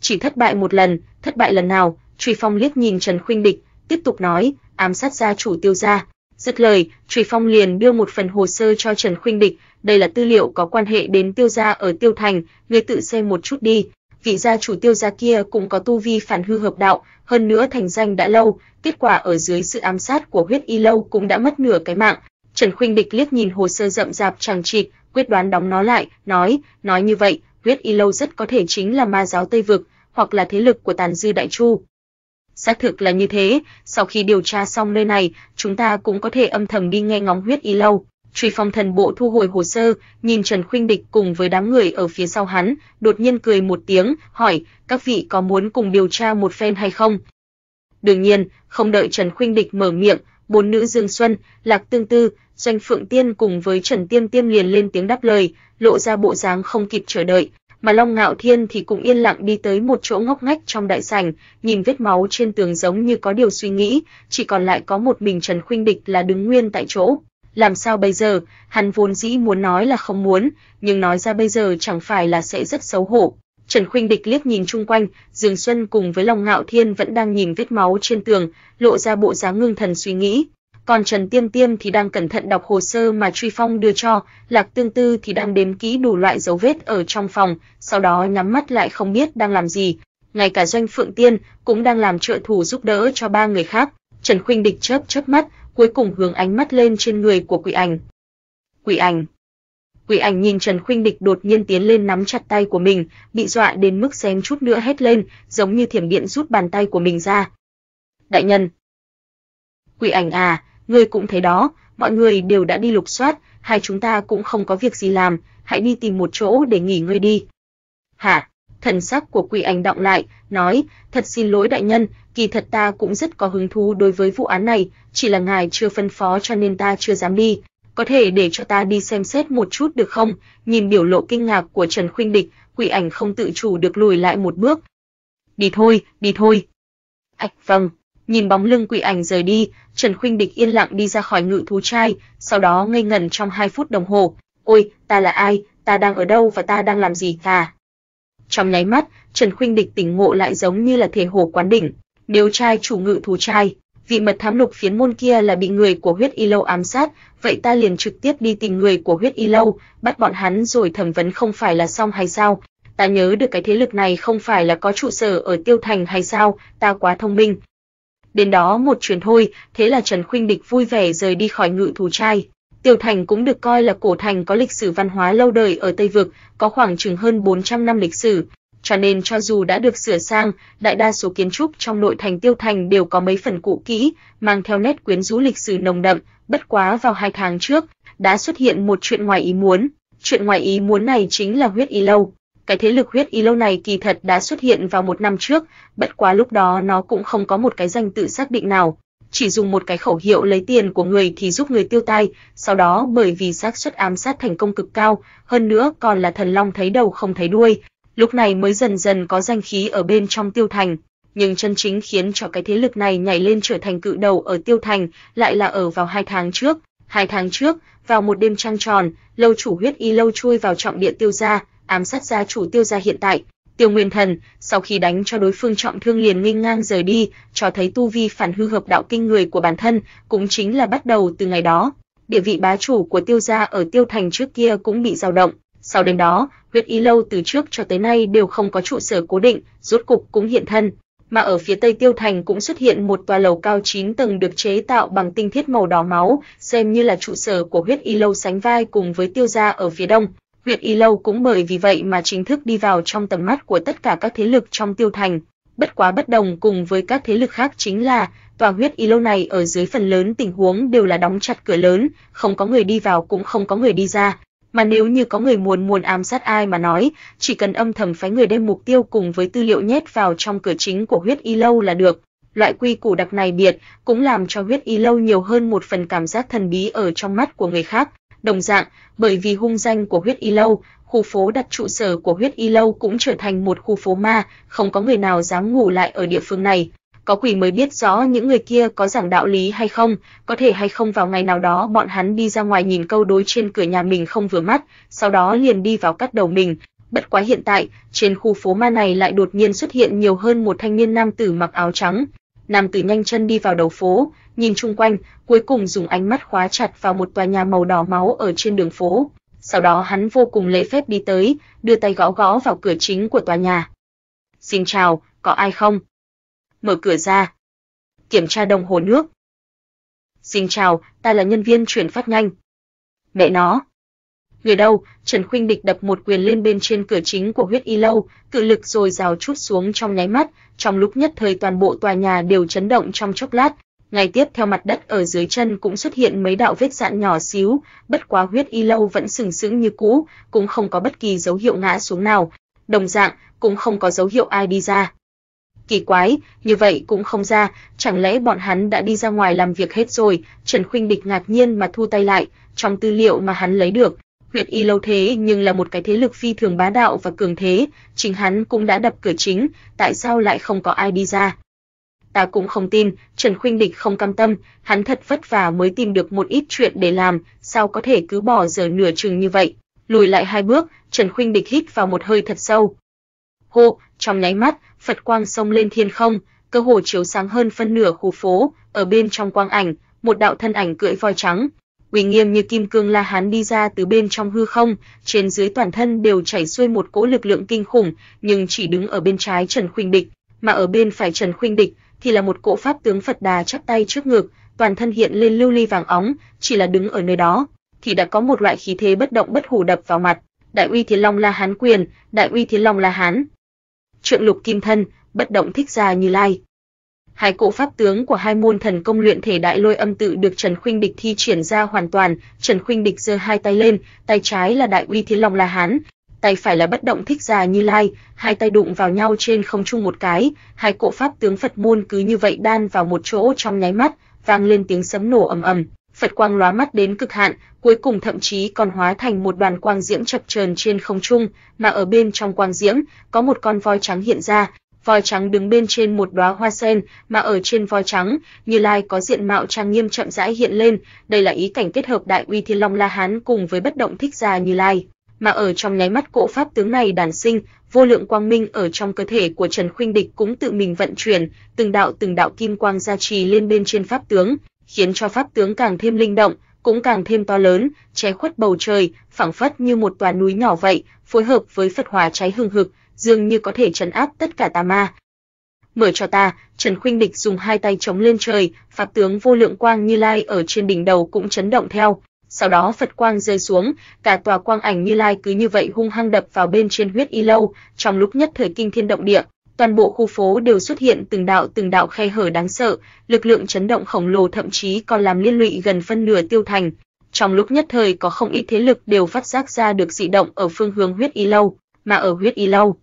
Chỉ thất bại một lần, thất bại lần nào? Truy Phong liếc nhìn Trần Khuynh Địch, tiếp tục nói, ám sát gia chủ Tiêu gia, Dứt lời, Trùy Phong liền đưa một phần hồ sơ cho Trần Khuynh Địch, đây là tư liệu có quan hệ đến Tiêu gia ở Tiêu Thành, người tự xem một chút đi. Vị gia chủ Tiêu gia kia cũng có tu vi phản hư hợp đạo, hơn nữa thành danh đã lâu, kết quả ở dưới sự ám sát của huyết y lâu cũng đã mất nửa cái mạng. Trần Khuynh Địch liếc nhìn hồ sơ rậm rạp chằng chịt, quyết đoán đóng nó lại, nói, nói như vậy, huyết y lâu rất có thể chính là ma giáo Tây vực, hoặc là thế lực của Tàn Dư Đại Chu. Xác thực là như thế, sau khi điều tra xong nơi này, chúng ta cũng có thể âm thầm đi nghe ngóng huyết y lâu. Truy phong thần bộ thu hồi hồ sơ, nhìn Trần Khuynh Địch cùng với đám người ở phía sau hắn, đột nhiên cười một tiếng, hỏi, các vị có muốn cùng điều tra một phen hay không? Đương nhiên, không đợi Trần Khuynh Địch mở miệng, bốn nữ Dương Xuân, Lạc Tương Tư, Doanh Phượng Tiên cùng với Trần Tiêm Tiêm liền lên tiếng đáp lời, lộ ra bộ dáng không kịp chờ đợi, mà Long Ngạo Thiên thì cũng yên lặng đi tới một chỗ ngóc ngách trong đại sảnh, nhìn vết máu trên tường giống như có điều suy nghĩ, chỉ còn lại có một mình Trần Khuynh Địch là đứng nguyên tại chỗ. Làm sao bây giờ? Hắn vốn dĩ muốn nói là không muốn, nhưng nói ra bây giờ chẳng phải là sẽ rất xấu hổ. Trần Khuynh Địch liếc nhìn chung quanh, Dương Xuân cùng với Long Ngạo Thiên vẫn đang nhìn vết máu trên tường, lộ ra bộ dáng ngưng thần suy nghĩ, còn Trần Tiêm Tiêm thì đang cẩn thận đọc hồ sơ mà Truy Phong đưa cho, Lạc Tương Tư thì đang đếm kỹ đủ loại dấu vết ở trong phòng, sau đó nhắm mắt lại không biết đang làm gì. Ngay cả Doanh Phượng Tiên cũng đang làm trợ thủ giúp đỡ cho ba người khác. Trần Khuynh Địch chớp chớp mắt, cuối cùng hướng ánh mắt lên trên người của Quỷ Ảnh. Quỷ Ảnh. Quỷ Ảnh nhìn Trần Khuynh Địch đột nhiên tiến lên nắm chặt tay của mình, bị dọa đến mức xém chút nữa hét lên, giống như thiểm điện rút bàn tay của mình ra. Đại nhân. Quỷ Ảnh à, Ngươi cũng thấy đó, mọi người đều đã đi lục soát, hai chúng ta cũng không có việc gì làm, hãy đi tìm một chỗ để nghỉ ngơi đi. Hả? Thần sắc của quỷ ảnh động lại, nói, thật xin lỗi đại nhân, kỳ thật ta cũng rất có hứng thú đối với vụ án này, chỉ là ngài chưa phân phó cho nên ta chưa dám đi, có thể để cho ta đi xem xét một chút được không? Nhìn biểu lộ kinh ngạc của Trần Khuynh Địch, quỷ ảnh không tự chủ được lùi lại một bước. Đi thôi, đi thôi. Ạch vâng, Nhìn bóng lưng quỷ ảnh rời đi, Trần Khuynh Địch yên lặng đi ra khỏi ngự thú trai, sau đó ngây ngẩn trong hai phút đồng hồ. Ôi, ta là ai, ta đang ở đâu và ta đang làm gì cả? Trong nháy mắt, Trần Khuynh Địch tỉnh ngộ lại giống như là thể hồ quán đỉnh. nếu trai chủ ngự thú trai, vị mật thám lục phiến môn kia là bị người của huyết y lâu ám sát, vậy ta liền trực tiếp đi tìm người của huyết y lâu, bắt bọn hắn rồi thẩm vấn không phải là xong hay sao? Ta nhớ được cái thế lực này không phải là có trụ sở ở Tiêu Thành hay sao, ta quá thông minh, đến đó một chuyến thôi, thế là Trần Khuynh Địch vui vẻ rời đi khỏi ngự thú trai. Tiểu thành cũng được coi là cổ thành có lịch sử văn hóa lâu đời ở Tây vực, có khoảng chừng hơn 400 năm lịch sử, cho nên cho dù đã được sửa sang, đại đa số kiến trúc trong nội thành Tiêu thành đều có mấy phần cũ kỹ, mang theo nét quyến rũ lịch sử nồng đậm, bất quá vào hai tháng trước đã xuất hiện một chuyện ngoài ý muốn. Chuyện ngoài ý muốn này chính là huyết y lâu. Cái thế lực huyết y lâu này kỳ thật đã xuất hiện vào một năm trước, bất quá lúc đó nó cũng không có một cái danh tự xác định nào, chỉ dùng một cái khẩu hiệu lấy tiền của người thì giúp người tiêu tai, sau đó bởi vì xác suất ám sát thành công cực cao, hơn nữa còn là thần long thấy đầu không thấy đuôi, lúc này mới dần dần có danh khí ở bên trong tiêu thành. Nhưng chân chính khiến cho cái thế lực này nhảy lên trở thành cự đầu ở tiêu thành lại là ở vào hai tháng trước. Hai tháng trước, vào một đêm trăng tròn, lâu chủ huyết y lâu chui vào trọng địa tiêu gia, ám sát gia chủ tiêu gia hiện tại. Tiêu Nguyên Thần, sau khi đánh cho đối phương trọng thương liền nghênh ngang rời đi, cho thấy tu vi phản hư hợp đạo kinh người của bản thân, cũng chính là bắt đầu từ ngày đó. Địa vị bá chủ của tiêu gia ở tiêu thành trước kia cũng bị dao động. Sau đêm đó, huyết ý lâu từ trước cho tới nay đều không có trụ sở cố định, rốt cục cũng hiện thân. Mà ở phía tây tiêu thành cũng xuất hiện một tòa lầu cao 9 tầng được chế tạo bằng tinh thiết màu đỏ máu, xem như là trụ sở của huyết y lâu sánh vai cùng với tiêu gia ở phía đông. Huyện Y Lâu cũng bởi vì vậy mà chính thức đi vào trong tầm mắt của tất cả các thế lực trong tiêu thành. Bất quá bất đồng cùng với các thế lực khác chính là tòa huyết Y Lâu này ở dưới phần lớn tình huống đều là đóng chặt cửa lớn, không có người đi vào cũng không có người đi ra. Mà nếu như có người muốn muốn ám sát ai mà nói, chỉ cần âm thầm phái người đem mục tiêu cùng với tư liệu nhét vào trong cửa chính của huyết y lâu là được. Loại quy củ đặc này biệt cũng làm cho huyết y lâu nhiều hơn một phần cảm giác thần bí ở trong mắt của người khác, Đồng dạng, bởi vì hung danh của huyết y lâu, khu phố đặt trụ sở của huyết y lâu cũng trở thành một khu phố ma, không có người nào dám ngủ lại ở địa phương này. Có quỷ mới biết rõ những người kia có giảng đạo lý hay không, có thể hay không vào ngày nào đó bọn hắn đi ra ngoài nhìn câu đối trên cửa nhà mình không vừa mắt, sau đó liền đi vào cắt đầu mình. Bất quá hiện tại, trên khu phố ma này lại đột nhiên xuất hiện nhiều hơn một thanh niên nam tử mặc áo trắng. Nam tử nhanh chân đi vào đầu phố, nhìn chung quanh, cuối cùng dùng ánh mắt khóa chặt vào một tòa nhà màu đỏ máu ở trên đường phố. Sau đó hắn vô cùng lễ phép đi tới, đưa tay gõ gõ vào cửa chính của tòa nhà. "Xin chào, có ai không?" Mở cửa ra. Kiểm tra đồng hồ nước. "Xin chào, ta là nhân viên chuyển phát nhanh." Mẹ nó, người đâu, Trần Khuynh Địch đập một quyền lên bên trên cửa chính của huyết y lâu, cự lực rồi rào chút xuống trong nháy mắt, trong lúc nhất thời toàn bộ tòa nhà đều chấn động trong chốc lát, Ngày tiếp theo mặt đất ở dưới chân cũng xuất hiện mấy đạo vết dạn nhỏ xíu, bất quá huyết y lâu vẫn sừng sững như cũ, cũng không có bất kỳ dấu hiệu ngã xuống nào, đồng dạng cũng không có dấu hiệu ai đi ra. Kỳ quái, như vậy cũng không ra, chẳng lẽ bọn hắn đã đi ra ngoài làm việc hết rồi? Trần Khuynh Địch ngạc nhiên mà thu tay lại, trong tư liệu mà hắn lấy được, huyết y lâu thế nhưng là một cái thế lực phi thường bá đạo và cường thế, chính hắn cũng đã đập cửa chính, tại sao lại không có ai đi ra? ta cũng không tin, Trần Khuynh Địch không cam tâm, hắn thật vất vả mới tìm được một ít chuyện để làm, sao có thể cứ bỏ giờ nửa chừng như vậy. Lùi lại hai bước, Trần Khuynh Địch hít vào một hơi thật sâu. Hô, trong nháy mắt, Phật quang xông lên thiên không, cơ hồ chiếu sáng hơn phân nửa khu phố, ở bên trong quang ảnh, một đạo thân ảnh cưỡi voi trắng, uy nghiêm như kim cương la hán đi ra từ bên trong hư không, trên dưới toàn thân đều chảy xuôi một cỗ lực lượng kinh khủng, nhưng chỉ đứng ở bên trái Trần Khuynh Địch, mà ở bên phải Trần Khuynh Địch thì là một cỗ pháp tướng Phật Đà chắp tay trước ngực, toàn thân hiện lên lưu ly vàng óng, chỉ là đứng ở nơi đó thì đã có một loại khí thế bất động bất hủ đập vào mặt. Đại uy Thiên Long La Hán quyền, Đại uy Thiên Long La Hán. Trượng lục kim thân, bất động thích ra Như Lai. Hai cỗ pháp tướng của hai môn thần công luyện thể đại lôi âm tự được Trần Khuynh Địch thi triển ra hoàn toàn, Trần Khuynh Địch giơ hai tay lên, tay trái là Đại uy Thiên Long La Hán, tay phải là bất động thích già như lai, hai tay đụng vào nhau trên không trung một cái, hai cỗ pháp tướng Phật môn cứ như vậy đan vào một chỗ trong nháy mắt, vang lên tiếng sấm nổ ầm ầm. Phật quang lóa mắt đến cực hạn, cuối cùng thậm chí còn hóa thành một đoàn quang diễm chập chờn trên không trung, mà ở bên trong quang diễm có một con voi trắng hiện ra, voi trắng đứng bên trên một đóa hoa sen, mà ở trên voi trắng, Như Lai có diện mạo trang nghiêm chậm rãi hiện lên, đây là ý cảnh kết hợp Đại Uy Thiên Long La Hán cùng với bất động thích gia Như Lai mà ở trong nháy mắt cỗ pháp tướng này đản sinh, vô lượng quang minh ở trong cơ thể của Trần Khuynh Địch cũng tự mình vận chuyển, từng đạo từng đạo kim quang gia trì lên bên trên pháp tướng, khiến cho pháp tướng càng thêm linh động, cũng càng thêm to lớn, che khuất bầu trời, phảng phất như một tòa núi nhỏ vậy, phối hợp với Phật hòa cháy hừng hực, dường như có thể trấn áp tất cả tà ma. Mở cho ta, Trần Khuynh Địch dùng hai tay chống lên trời, pháp tướng vô lượng quang Như Lai ở trên đỉnh đầu cũng chấn động theo, sau đó Phật quang rơi xuống, cả tòa quang ảnh Như Lai cứ như vậy hung hăng đập vào bên trên huyết y lâu, trong lúc nhất thời kinh thiên động địa, toàn bộ khu phố đều xuất hiện từng đạo từng đạo khe hở đáng sợ, lực lượng chấn động khổng lồ thậm chí còn làm liên lụy gần phân nửa tiêu thành. Trong lúc nhất thời có không ít thế lực đều phát giác ra được dị động ở phương hướng huyết y lâu, mà ở huyết y lâu.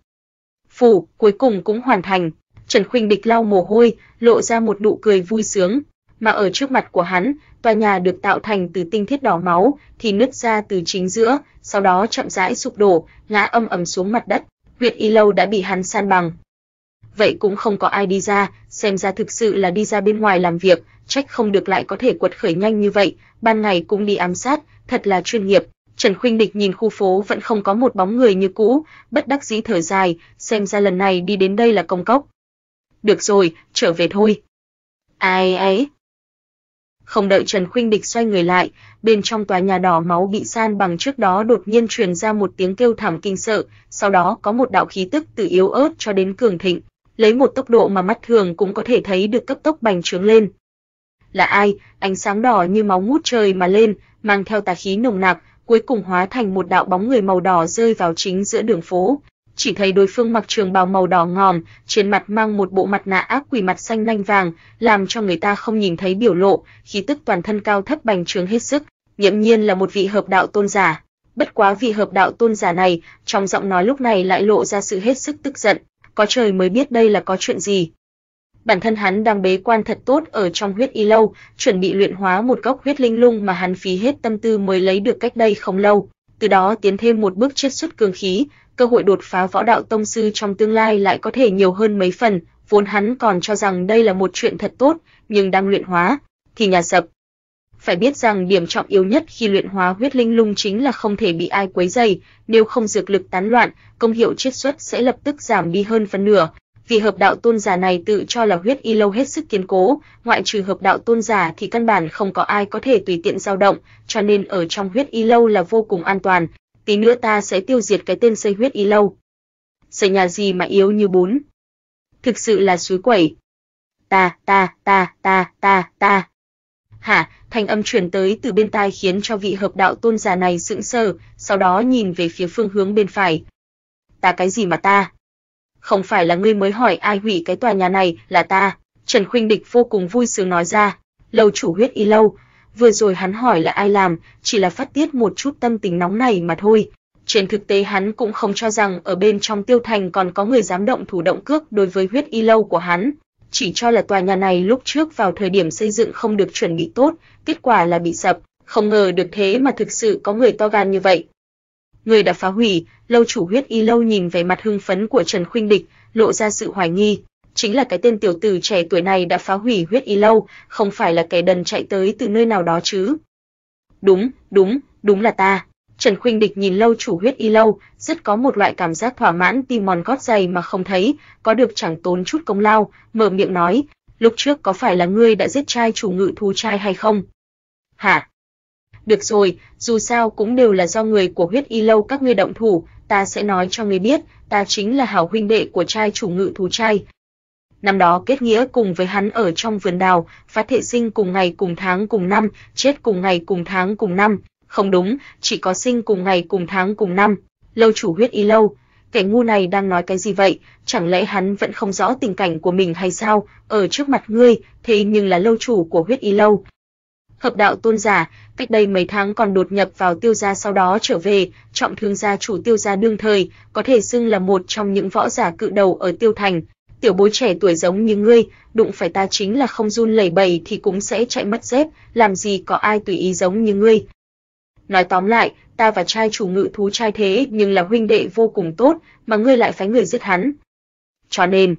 Phủ cuối cùng cũng hoàn thành, Trần Khuynh Địch lau mồ hôi, lộ ra một nụ cười vui sướng, mà ở trước mặt của hắn, tòa nhà được tạo thành từ tinh thiết đỏ máu thì nứt ra từ chính giữa, sau đó chậm rãi sụp đổ, ngã âm ầm xuống mặt đất. Huyệt y lâu đã bị hắn san bằng. Vậy cũng không có ai đi ra, xem ra thực sự là đi ra bên ngoài làm việc, trách không được lại có thể quật khởi nhanh như vậy, ban ngày cũng đi ám sát, thật là chuyên nghiệp. Trần Khuynh Địch nhìn khu phố vẫn không có một bóng người như cũ, bất đắc dĩ thở dài, xem ra lần này đi đến đây là công cốc. Được rồi, trở về thôi. Ai ấy, không đợi Trần Khuynh Địch xoay người lại, bên trong tòa nhà đỏ máu bị san bằng trước đó đột nhiên truyền ra một tiếng kêu thảm kinh sợ, sau đó có một đạo khí tức từ yếu ớt cho đến cường thịnh, lấy một tốc độ mà mắt thường cũng có thể thấy được cấp tốc bành trướng lên. Là ai? Ánh sáng đỏ như máu ngút trời mà lên, mang theo tà khí nồng nặc, cuối cùng hóa thành một đạo bóng người màu đỏ rơi vào chính giữa đường phố, chỉ thấy đối phương mặc trường bào màu đỏ ngòm, trên mặt mang một bộ mặt nạ ác quỷ mặt xanh lanh vàng, làm cho người ta không nhìn thấy biểu lộ, khí tức toàn thân cao thấp bành trướng hết sức, nghiễm nhiên là một vị hợp đạo tôn giả. Bất quá vị hợp đạo tôn giả này, trong giọng nói lúc này lại lộ ra sự hết sức tức giận, có trời mới biết đây là có chuyện gì. Bản thân hắn đang bế quan thật tốt ở trong huyết y lâu, chuẩn bị luyện hóa một gốc huyết linh lung mà hắn phí hết tâm tư mới lấy được cách đây không lâu, từ đó tiến thêm một bước chiết xuất cường khí, cơ hội đột phá võ đạo tông sư trong tương lai lại có thể nhiều hơn mấy phần, vốn hắn còn cho rằng đây là một chuyện thật tốt, nhưng đang luyện hóa thì nhà sập. Phải biết rằng điểm trọng yếu nhất khi luyện hóa huyết linh lung chính là không thể bị ai quấy rầy, nếu không dược lực tán loạn, công hiệu chiết xuất sẽ lập tức giảm đi hơn phân nửa. Vì hợp đạo tôn giả này tự cho là huyết y lâu hết sức kiên cố, ngoại trừ hợp đạo tôn giả thì căn bản không có ai có thể tùy tiện dao động, cho nên ở trong huyết y lâu là vô cùng an toàn tí nữa ta sẽ tiêu diệt cái tên xây huyết y lâu. Xây nhà gì mà yếu như bún? Thực sự là suối quẩy. Ta, ta, ta, ta, ta, ta. Hả, thanh âm truyền tới từ bên tai khiến cho vị hợp đạo tôn giả này sững sờ, sau đó nhìn về phía phương hướng bên phải. Ta cái gì mà ta? Không phải là ngươi mới hỏi ai hủy cái tòa nhà này, là ta. Trần Khuynh Địch vô cùng vui sướng nói ra, lâu chủ huyết y lâu, vừa rồi hắn hỏi là ai làm, chỉ là phát tiết một chút tâm tình nóng này mà thôi. Trên thực tế hắn cũng không cho rằng ở bên trong tiêu thành còn có người dám động thủ động cước đối với huyết y lâu của hắn, chỉ cho là tòa nhà này lúc trước vào thời điểm xây dựng không được chuẩn bị tốt, kết quả là bị sập, không ngờ được thế mà thực sự có người to gan như vậy. Người đã phá hủy, lâu chủ huyết y lâu nhìn về mặt hưng phấn của Trần Khuynh Địch, lộ ra sự hoài nghi, chính là cái tên tiểu tử trẻ tuổi này đã phá hủy huyết y lâu, không phải là kẻ đần chạy tới từ nơi nào đó chứ. Đúng, đúng, đúng là ta. Trần Khuynh Địch nhìn lâu chủ huyết y lâu, rất có một loại cảm giác thỏa mãn tìm mòn gót giày mà không thấy, có được chẳng tốn chút công lao, mở miệng nói, lúc trước có phải là ngươi đã giết trai chủ ngự thú trai hay không? Hả? Được rồi, dù sao cũng đều là do người của huyết y lâu các ngươi động thủ, ta sẽ nói cho ngươi biết, ta chính là hảo huynh đệ của trai chủ ngự thú trai, Năm đó kết nghĩa cùng với hắn ở trong vườn đào, phát thể sinh cùng ngày cùng tháng cùng năm, chết cùng ngày cùng tháng cùng năm, không đúng, chỉ có sinh cùng ngày cùng tháng cùng năm. Lâu chủ huyết y lâu, kẻ ngu này đang nói cái gì vậy, chẳng lẽ hắn vẫn không rõ tình cảnh của mình hay sao, ở trước mặt ngươi, thế nhưng là lâu chủ của huyết y lâu. Hợp đạo tôn giả, cách đây mấy tháng còn đột nhập vào tiêu gia sau đó trở về, trọng thương gia chủ tiêu gia đương thời, có thể xưng là một trong những võ giả cự đầu ở tiêu thành, tiểu bối trẻ tuổi giống như ngươi, đụng phải ta chính là không run lẩy bẩy thì cũng sẽ chạy mất dép, làm gì có ai tùy ý giống như ngươi. Nói tóm lại, ta và trai chủ ngự thú trai thế nhưng là huynh đệ vô cùng tốt, mà ngươi lại phái người giết hắn. Cho nên,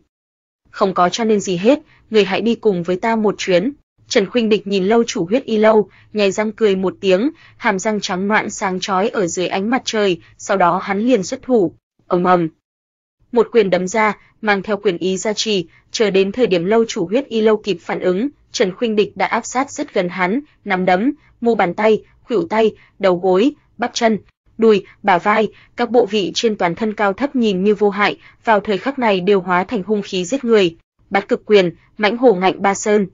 không có cho nên gì hết, ngươi hãy đi cùng với ta một chuyến. Trần Khuynh Địch nhìn lâu chủ huyết y lâu, nhai răng cười một tiếng, hàm răng trắng noạn sáng chói ở dưới ánh mặt trời, sau đó hắn liền xuất thủ, ầm ầm. Một quyền đấm ra, mang theo quyền ý gia trì, chờ đến thời điểm lâu chủ huyết y lâu kịp phản ứng, Trần Khuynh Địch đã áp sát rất gần hắn, nắm đấm, mu bàn tay, khuỷu tay, đầu gối, bắp chân, đùi, bả vai, các bộ vị trên toàn thân cao thấp nhìn như vô hại, vào thời khắc này đều hóa thành hung khí giết người. Bát cực quyền, mãnh hổ ngạnh ba sơn.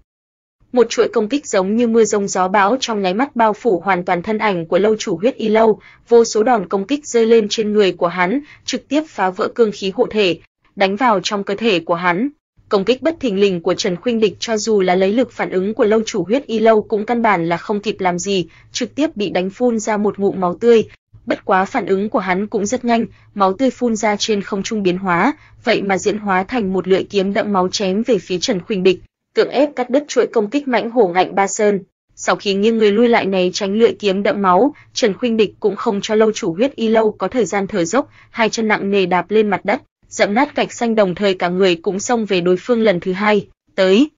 Một chuỗi công kích giống như mưa rông gió bão trong nháy mắt bao phủ hoàn toàn thân ảnh của lâu chủ huyết y lâu, vô số đòn công kích rơi lên trên người của hắn, trực tiếp phá vỡ cương khí hộ thể, đánh vào trong cơ thể của hắn. Công kích bất thình lình của Trần Khuynh Địch cho dù là lấy lực phản ứng của lâu chủ huyết y lâu cũng căn bản là không kịp làm gì, trực tiếp bị đánh phun ra một ngụm máu tươi. Bất quá phản ứng của hắn cũng rất nhanh, máu tươi phun ra trên không trung biến hóa, vậy mà diễn hóa thành một lưỡi kiếm đậm máu chém về phía Trần Khuynh Địch, cưỡng ép cắt đứt chuỗi công kích mãnh hổ ngạnh ba sơn. Sau khi nghiêng người lui lại này tránh lưỡi kiếm đậm máu, Trần Khuynh Địch cũng không cho lâu chủ huyết y lâu có thời gian thở dốc, hai chân nặng nề đạp lên mặt đất, dậm nát cạch xanh đồng thời cả người cũng xông về đối phương lần thứ hai, tới.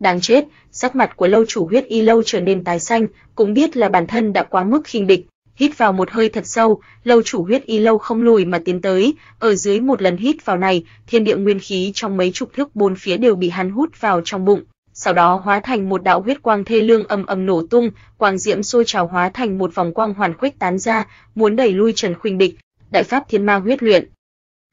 Đáng chết, sắc mặt của lâu chủ huyết y lâu trở nên tái xanh, cũng biết là bản thân đã quá mức khinh địch, hít vào một hơi thật sâu, lâu chủ huyết y lâu không lùi mà tiến tới, ở dưới một lần hít vào này, thiên địa nguyên khí trong mấy chục thước bốn phía đều bị hắn hút vào trong bụng, sau đó hóa thành một đạo huyết quang thê lương âm âm nổ tung, quang diễm sôi trào hóa thành một vòng quang hoàn khuếch tán ra, muốn đẩy lui Trần Khuynh Địch, đại pháp thiên ma huyết luyện.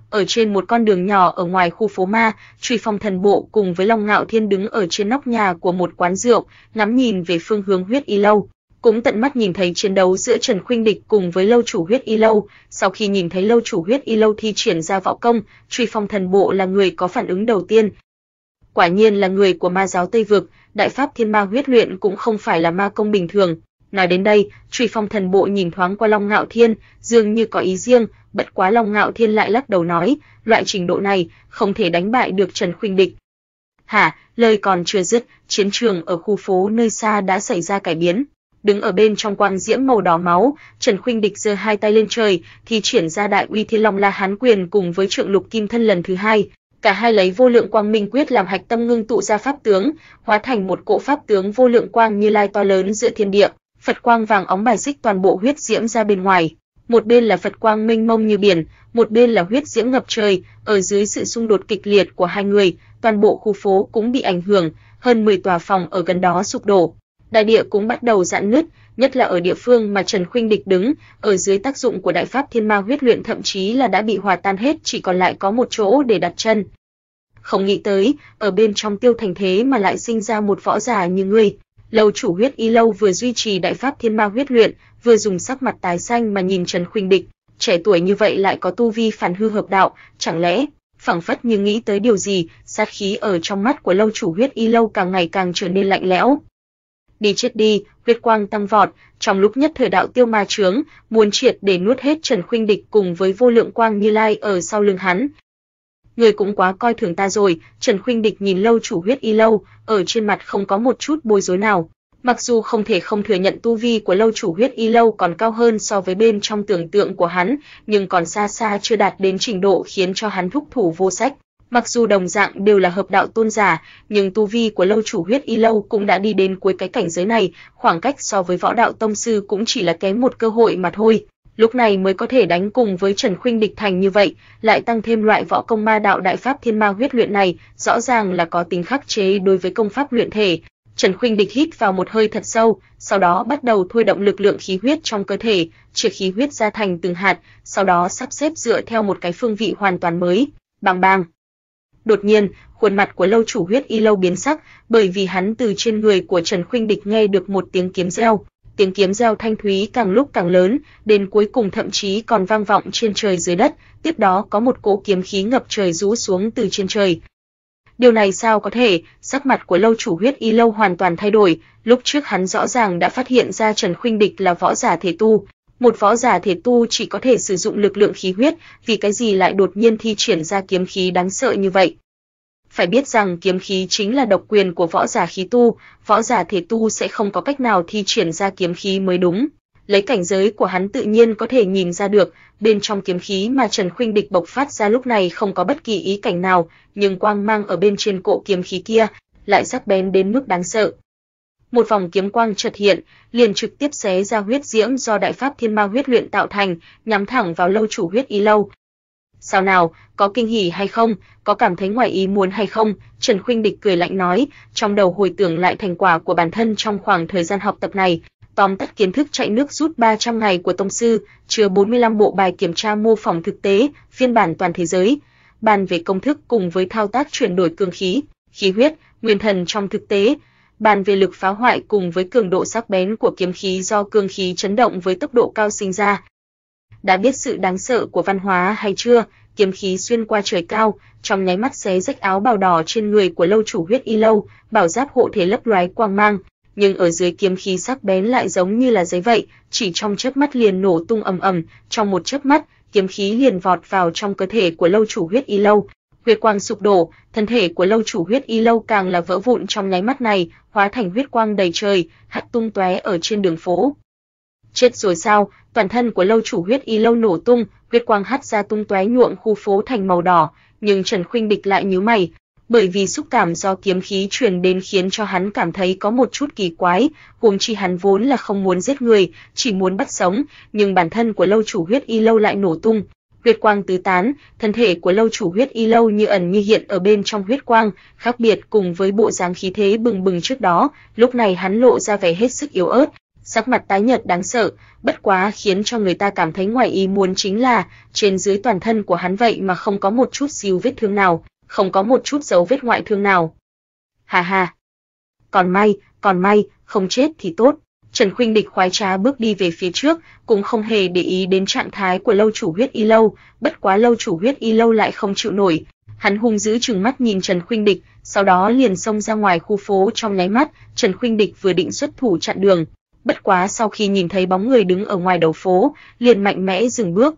Ở trên một con đường nhỏ ở ngoài khu phố ma, Truy Phong Thần Bộ cùng với Long Ngạo Thiên đứng ở trên nóc nhà của một quán rượu, ngắm nhìn về phương hướng huyết y lâu. Cũng tận mắt nhìn thấy chiến đấu giữa Trần Khuynh Địch cùng với lâu chủ huyết y lâu, sau khi nhìn thấy lâu chủ huyết y lâu thi triển ra võ công, Truy Phong Thần Bộ là người có phản ứng đầu tiên. Quả nhiên là người của ma giáo Tây Vực, đại pháp thiên ma huyết luyện cũng không phải là ma công bình thường. Nói đến đây, Truy Phong Thần Bộ nhìn thoáng qua Long Ngạo Thiên, dường như có ý riêng, bất quá Long Ngạo Thiên lại lắc đầu nói, loại trình độ này không thể đánh bại được Trần Khuynh Địch. Hả? Lời còn chưa dứt, chiến trường ở khu phố nơi xa đã xảy ra cải biến. Đứng ở bên trong quang diễm màu đỏ máu, Trần Khuynh Địch giơ hai tay lên trời, thì triển ra Đại Uy Thiên Long La Hán Quyền cùng với Trượng Lục Kim Thân lần thứ hai, cả hai lấy vô lượng quang minh quyết làm hạch tâm ngưng tụ ra pháp tướng, hóa thành một cỗ pháp tướng vô lượng quang như lai to lớn giữa thiên địa, Phật quang vàng óng bài xích toàn bộ huyết diễm ra bên ngoài một bên là Phật quang mênh mông như biển, một bên là huyết diễm ngập trời, ở dưới sự xung đột kịch liệt của hai người, toàn bộ khu phố cũng bị ảnh hưởng, hơn 10 tòa phòng ở gần đó sụp đổ. Đại địa cũng bắt đầu rạn nứt, nhất là ở địa phương mà Trần Khuynh Địch đứng, ở dưới tác dụng của đại pháp thiên ma huyết luyện thậm chí là đã bị hòa tan hết, chỉ còn lại có một chỗ để đặt chân. Không nghĩ tới, ở bên trong tiêu thành thế mà lại sinh ra một võ giả như ngươi. Lâu chủ huyết y lâu vừa duy trì đại pháp thiên ma huyết luyện, vừa dùng sắc mặt tái xanh mà nhìn Trần Khuynh Địch, trẻ tuổi như vậy lại có tu vi phản hư hợp đạo, chẳng lẽ phảng phất như nghĩ tới điều gì, sát khí ở trong mắt của lâu chủ huyết y lâu càng ngày càng trở nên lạnh lẽo. Đi chết đi, huyết quang tăng vọt, trong lúc nhất thời đạo tiêu ma trướng, muốn triệt để nuốt hết Trần Khuynh Địch cùng với vô lượng quang Như Lai ở sau lưng hắn. Người cũng quá coi thường ta rồi, Trần Khuynh Địch nhìn lâu chủ huyết y lâu, ở trên mặt không có một chút bối rối nào, Mặc dù không thể không thừa nhận tu vi của lâu chủ huyết y lâu còn cao hơn so với bên trong tưởng tượng của hắn, nhưng còn xa xa chưa đạt đến trình độ khiến cho hắn thúc thủ vô sách. Mặc dù đồng dạng đều là hợp đạo tôn giả, nhưng tu vi của lâu chủ huyết y lâu cũng đã đi đến cuối cái cảnh giới này, khoảng cách so với võ đạo tông sư cũng chỉ là kém một cơ hội mà thôi. Lúc này mới có thể đánh cùng với Trần Khuynh địch thành như vậy, lại tăng thêm loại võ công ma đạo đại pháp thiên ma huyết luyện này, rõ ràng là có tính khắc chế đối với công pháp luyện thể, Trần Khuynh Địch hít vào một hơi thật sâu, sau đó bắt đầu thôi động lực lượng khí huyết trong cơ thể, chia khí huyết ra thành từng hạt, sau đó sắp xếp dựa theo một cái phương vị hoàn toàn mới. Bàng bàng. Đột nhiên, khuôn mặt của lâu chủ huyết y lâu biến sắc, bởi vì hắn từ trên người của Trần Khuynh Địch nghe được một tiếng kiếm reo. Tiếng kiếm reo thanh thúy càng lúc càng lớn, đến cuối cùng thậm chí còn vang vọng trên trời dưới đất, tiếp đó có một cỗ kiếm khí ngập trời rú xuống từ trên trời, điều này sao có thể? Sắc mặt của lâu chủ huyết y lâu hoàn toàn thay đổi, lúc trước hắn rõ ràng đã phát hiện ra Trần Khuynh Địch là võ giả thể tu, một võ giả thể tu chỉ có thể sử dụng lực lượng khí huyết, vì cái gì lại đột nhiên thi triển ra kiếm khí đáng sợ như vậy? Phải biết rằng kiếm khí chính là độc quyền của võ giả khí tu, võ giả thể tu sẽ không có cách nào thi triển ra kiếm khí mới đúng lấy cảnh giới của hắn tự nhiên có thể nhìn ra được, bên trong kiếm khí mà Trần Khuynh Địch bộc phát ra lúc này không có bất kỳ ý cảnh nào, nhưng quang mang ở bên trên cổ kiếm khí kia lại sắc bén đến mức đáng sợ. Một vòng kiếm quang chợt hiện, liền trực tiếp xé ra huyết diễm do đại pháp thiên ma huyết luyện tạo thành, nhắm thẳng vào lâu chủ huyết y lâu. Sao nào, có kinh hỉ hay không, có cảm thấy ngoài ý muốn hay không? Trần Khuynh Địch cười lạnh nói, trong đầu hồi tưởng lại thành quả của bản thân trong khoảng thời gian học tập này, tóm tắt kiến thức chạy nước rút 300 ngày của tông sư, chứa 45 bộ bài kiểm tra mô phỏng thực tế, phiên bản toàn thế giới, bàn về công thức cùng với thao tác chuyển đổi cường khí, khí huyết, nguyên thần trong thực tế, bàn về lực phá hoại cùng với cường độ sắc bén của kiếm khí do cường khí chấn động với tốc độ cao sinh ra. Đã biết sự đáng sợ của văn hóa hay chưa? Kiếm khí xuyên qua trời cao, trong nháy mắt xé rách áo bào đỏ trên người của lâu chủ huyết y lâu, bảo giáp hộ thể lấp loái quang mang, nhưng ở dưới kiếm khí sắc bén lại giống như là giấy vậy, chỉ trong chớp mắt liền nổ tung ầm ầm, trong một chớp mắt, kiếm khí liền vọt vào trong cơ thể của lâu chủ huyết y lâu. Huyết quang sụp đổ, thân thể của lâu chủ huyết y lâu càng là vỡ vụn trong nháy mắt này, hóa thành huyết quang đầy trời, hạt tung tóe ở trên đường phố. Chết rồi sao? Toàn thân của lâu chủ huyết y lâu nổ tung, huyết quang hắt ra tung tóe nhuộm khu phố thành màu đỏ, nhưng Trần Khuynh Địch lại nhíu mày, bởi vì xúc cảm do kiếm khí truyền đến khiến cho hắn cảm thấy có một chút kỳ quái, huống chi hắn vốn là không muốn giết người, chỉ muốn bắt sống, nhưng bản thân của lâu chủ huyết y lâu lại nổ tung. Huyết quang tứ tán, thân thể của lâu chủ huyết y lâu như ẩn như hiện ở bên trong huyết quang, khác biệt cùng với bộ dáng khí thế bừng bừng trước đó, lúc này hắn lộ ra vẻ hết sức yếu ớt, sắc mặt tái nhợt đáng sợ, bất quá khiến cho người ta cảm thấy ngoài ý muốn chính là trên dưới toàn thân của hắn vậy mà không có một chút xíu vết thương nào, không có một chút dấu vết ngoại thương nào. Hà hà. Còn may, còn may, không chết thì tốt. Trần Khuynh Địch khoái trá bước đi về phía trước, cũng không hề để ý đến trạng thái của lâu chủ huyết y lâu, bất quá lâu chủ huyết y lâu lại không chịu nổi, hắn hung dữ trừng mắt nhìn Trần Khuynh Địch, sau đó liền xông ra ngoài khu phố trong nháy mắt, Trần Khuynh Địch vừa định xuất thủ chặn đường, bất quá sau khi nhìn thấy bóng người đứng ở ngoài đầu phố, liền mạnh mẽ dừng bước.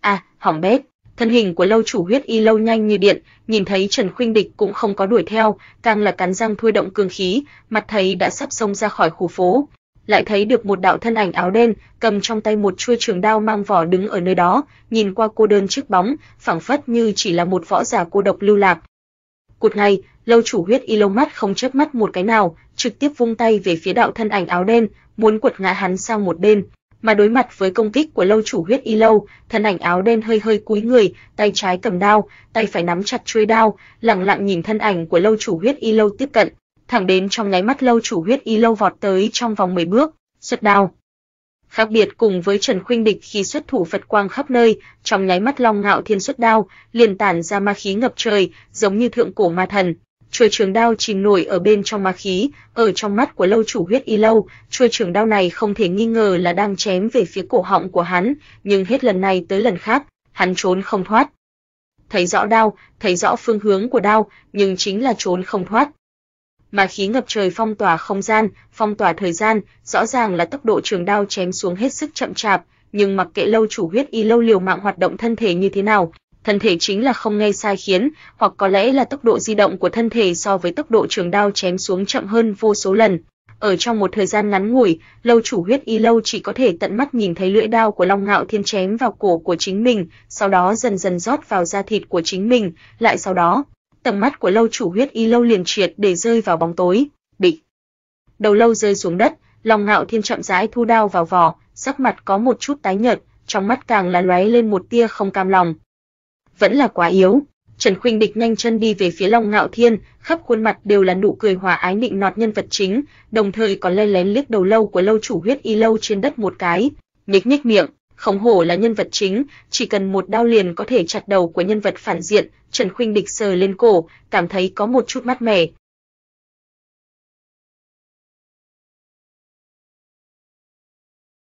A, à, hỏng bét, Thân hình của lâu chủ huyết y lâu nhanh như điện, nhìn thấy Trần Khuynh Địch cũng không có đuổi theo, càng là cắn răng thôi động cường khí, mặt thấy đã sắp xông ra khỏi khu phố. Lại thấy được một đạo thân ảnh áo đen, cầm trong tay một chuôi trường đao mang vỏ đứng ở nơi đó, nhìn qua cô đơn trước bóng, phảng phất như chỉ là một võ giả cô độc lưu lạc. Cột ngay, lâu chủ huyết y lâu mắt không chớp mắt một cái nào, trực tiếp vung tay về phía đạo thân ảnh áo đen, muốn quật ngã hắn sang một bên mà đối mặt với công kích của lâu chủ huyết y lâu, thân ảnh áo đen hơi hơi cúi người, tay trái cầm đao, tay phải nắm chặt chuôi đao, lặng lặng nhìn thân ảnh của lâu chủ huyết y lâu tiếp cận, thẳng đến trong nháy mắt lâu chủ huyết y lâu vọt tới trong vòng 10 bước, xuất đao. Khác biệt cùng với Trần Khuynh Địch khi xuất thủ Phật quang khắp nơi, trong nháy mắt Long Ngạo Thiên xuất đao, liền tản ra ma khí ngập trời, giống như thượng cổ ma thần, Chuôi trường đao chìm nổi ở bên trong ma khí, ở trong mắt của lâu chủ huyết y lâu, chuôi trường đao này không thể nghi ngờ là đang chém về phía cổ họng của hắn, nhưng hết lần này tới lần khác, hắn trốn không thoát. Thấy rõ đao, thấy rõ phương hướng của đao, nhưng chính là trốn không thoát. Ma khí ngập trời phong tỏa không gian, phong tỏa thời gian, rõ ràng là tốc độ trường đao chém xuống hết sức chậm chạp, nhưng mặc kệ lâu chủ huyết y lâu liều mạng hoạt động thân thể như thế nào, thân thể chính là không nghe sai khiến, hoặc có lẽ là tốc độ di động của thân thể so với tốc độ trường đao chém xuống chậm hơn vô số lần. Ở trong một thời gian ngắn ngủi, lâu chủ huyết y lâu chỉ có thể tận mắt nhìn thấy lưỡi đao của Long Ngạo Thiên chém vào cổ của chính mình, sau đó dần dần rót vào da thịt của chính mình, lại sau đó, tầm mắt của lâu chủ huyết y lâu liền triệt để rơi vào bóng tối, bị đầu lâu rơi xuống đất, Long Ngạo Thiên chậm rãi thu đao vào vỏ, sắc mặt có một chút tái nhợt, trong mắt càng là lóe lên một tia không cam lòng, vẫn là quá yếu. Trần Khuynh Địch nhanh chân đi về phía Long Ngạo Thiên, khắp khuôn mặt đều là nụ cười hòa ái nịnh nọt nhân vật chính, đồng thời còn lén lén liếc đầu lâu của lâu chủ huyết y lâu trên đất một cái, nhếch nhếch miệng, không hổ là nhân vật chính, chỉ cần một đao liền có thể chặt đầu của nhân vật phản diện, Trần Khuynh Địch sờ lên cổ, cảm thấy có một chút mát mẻ,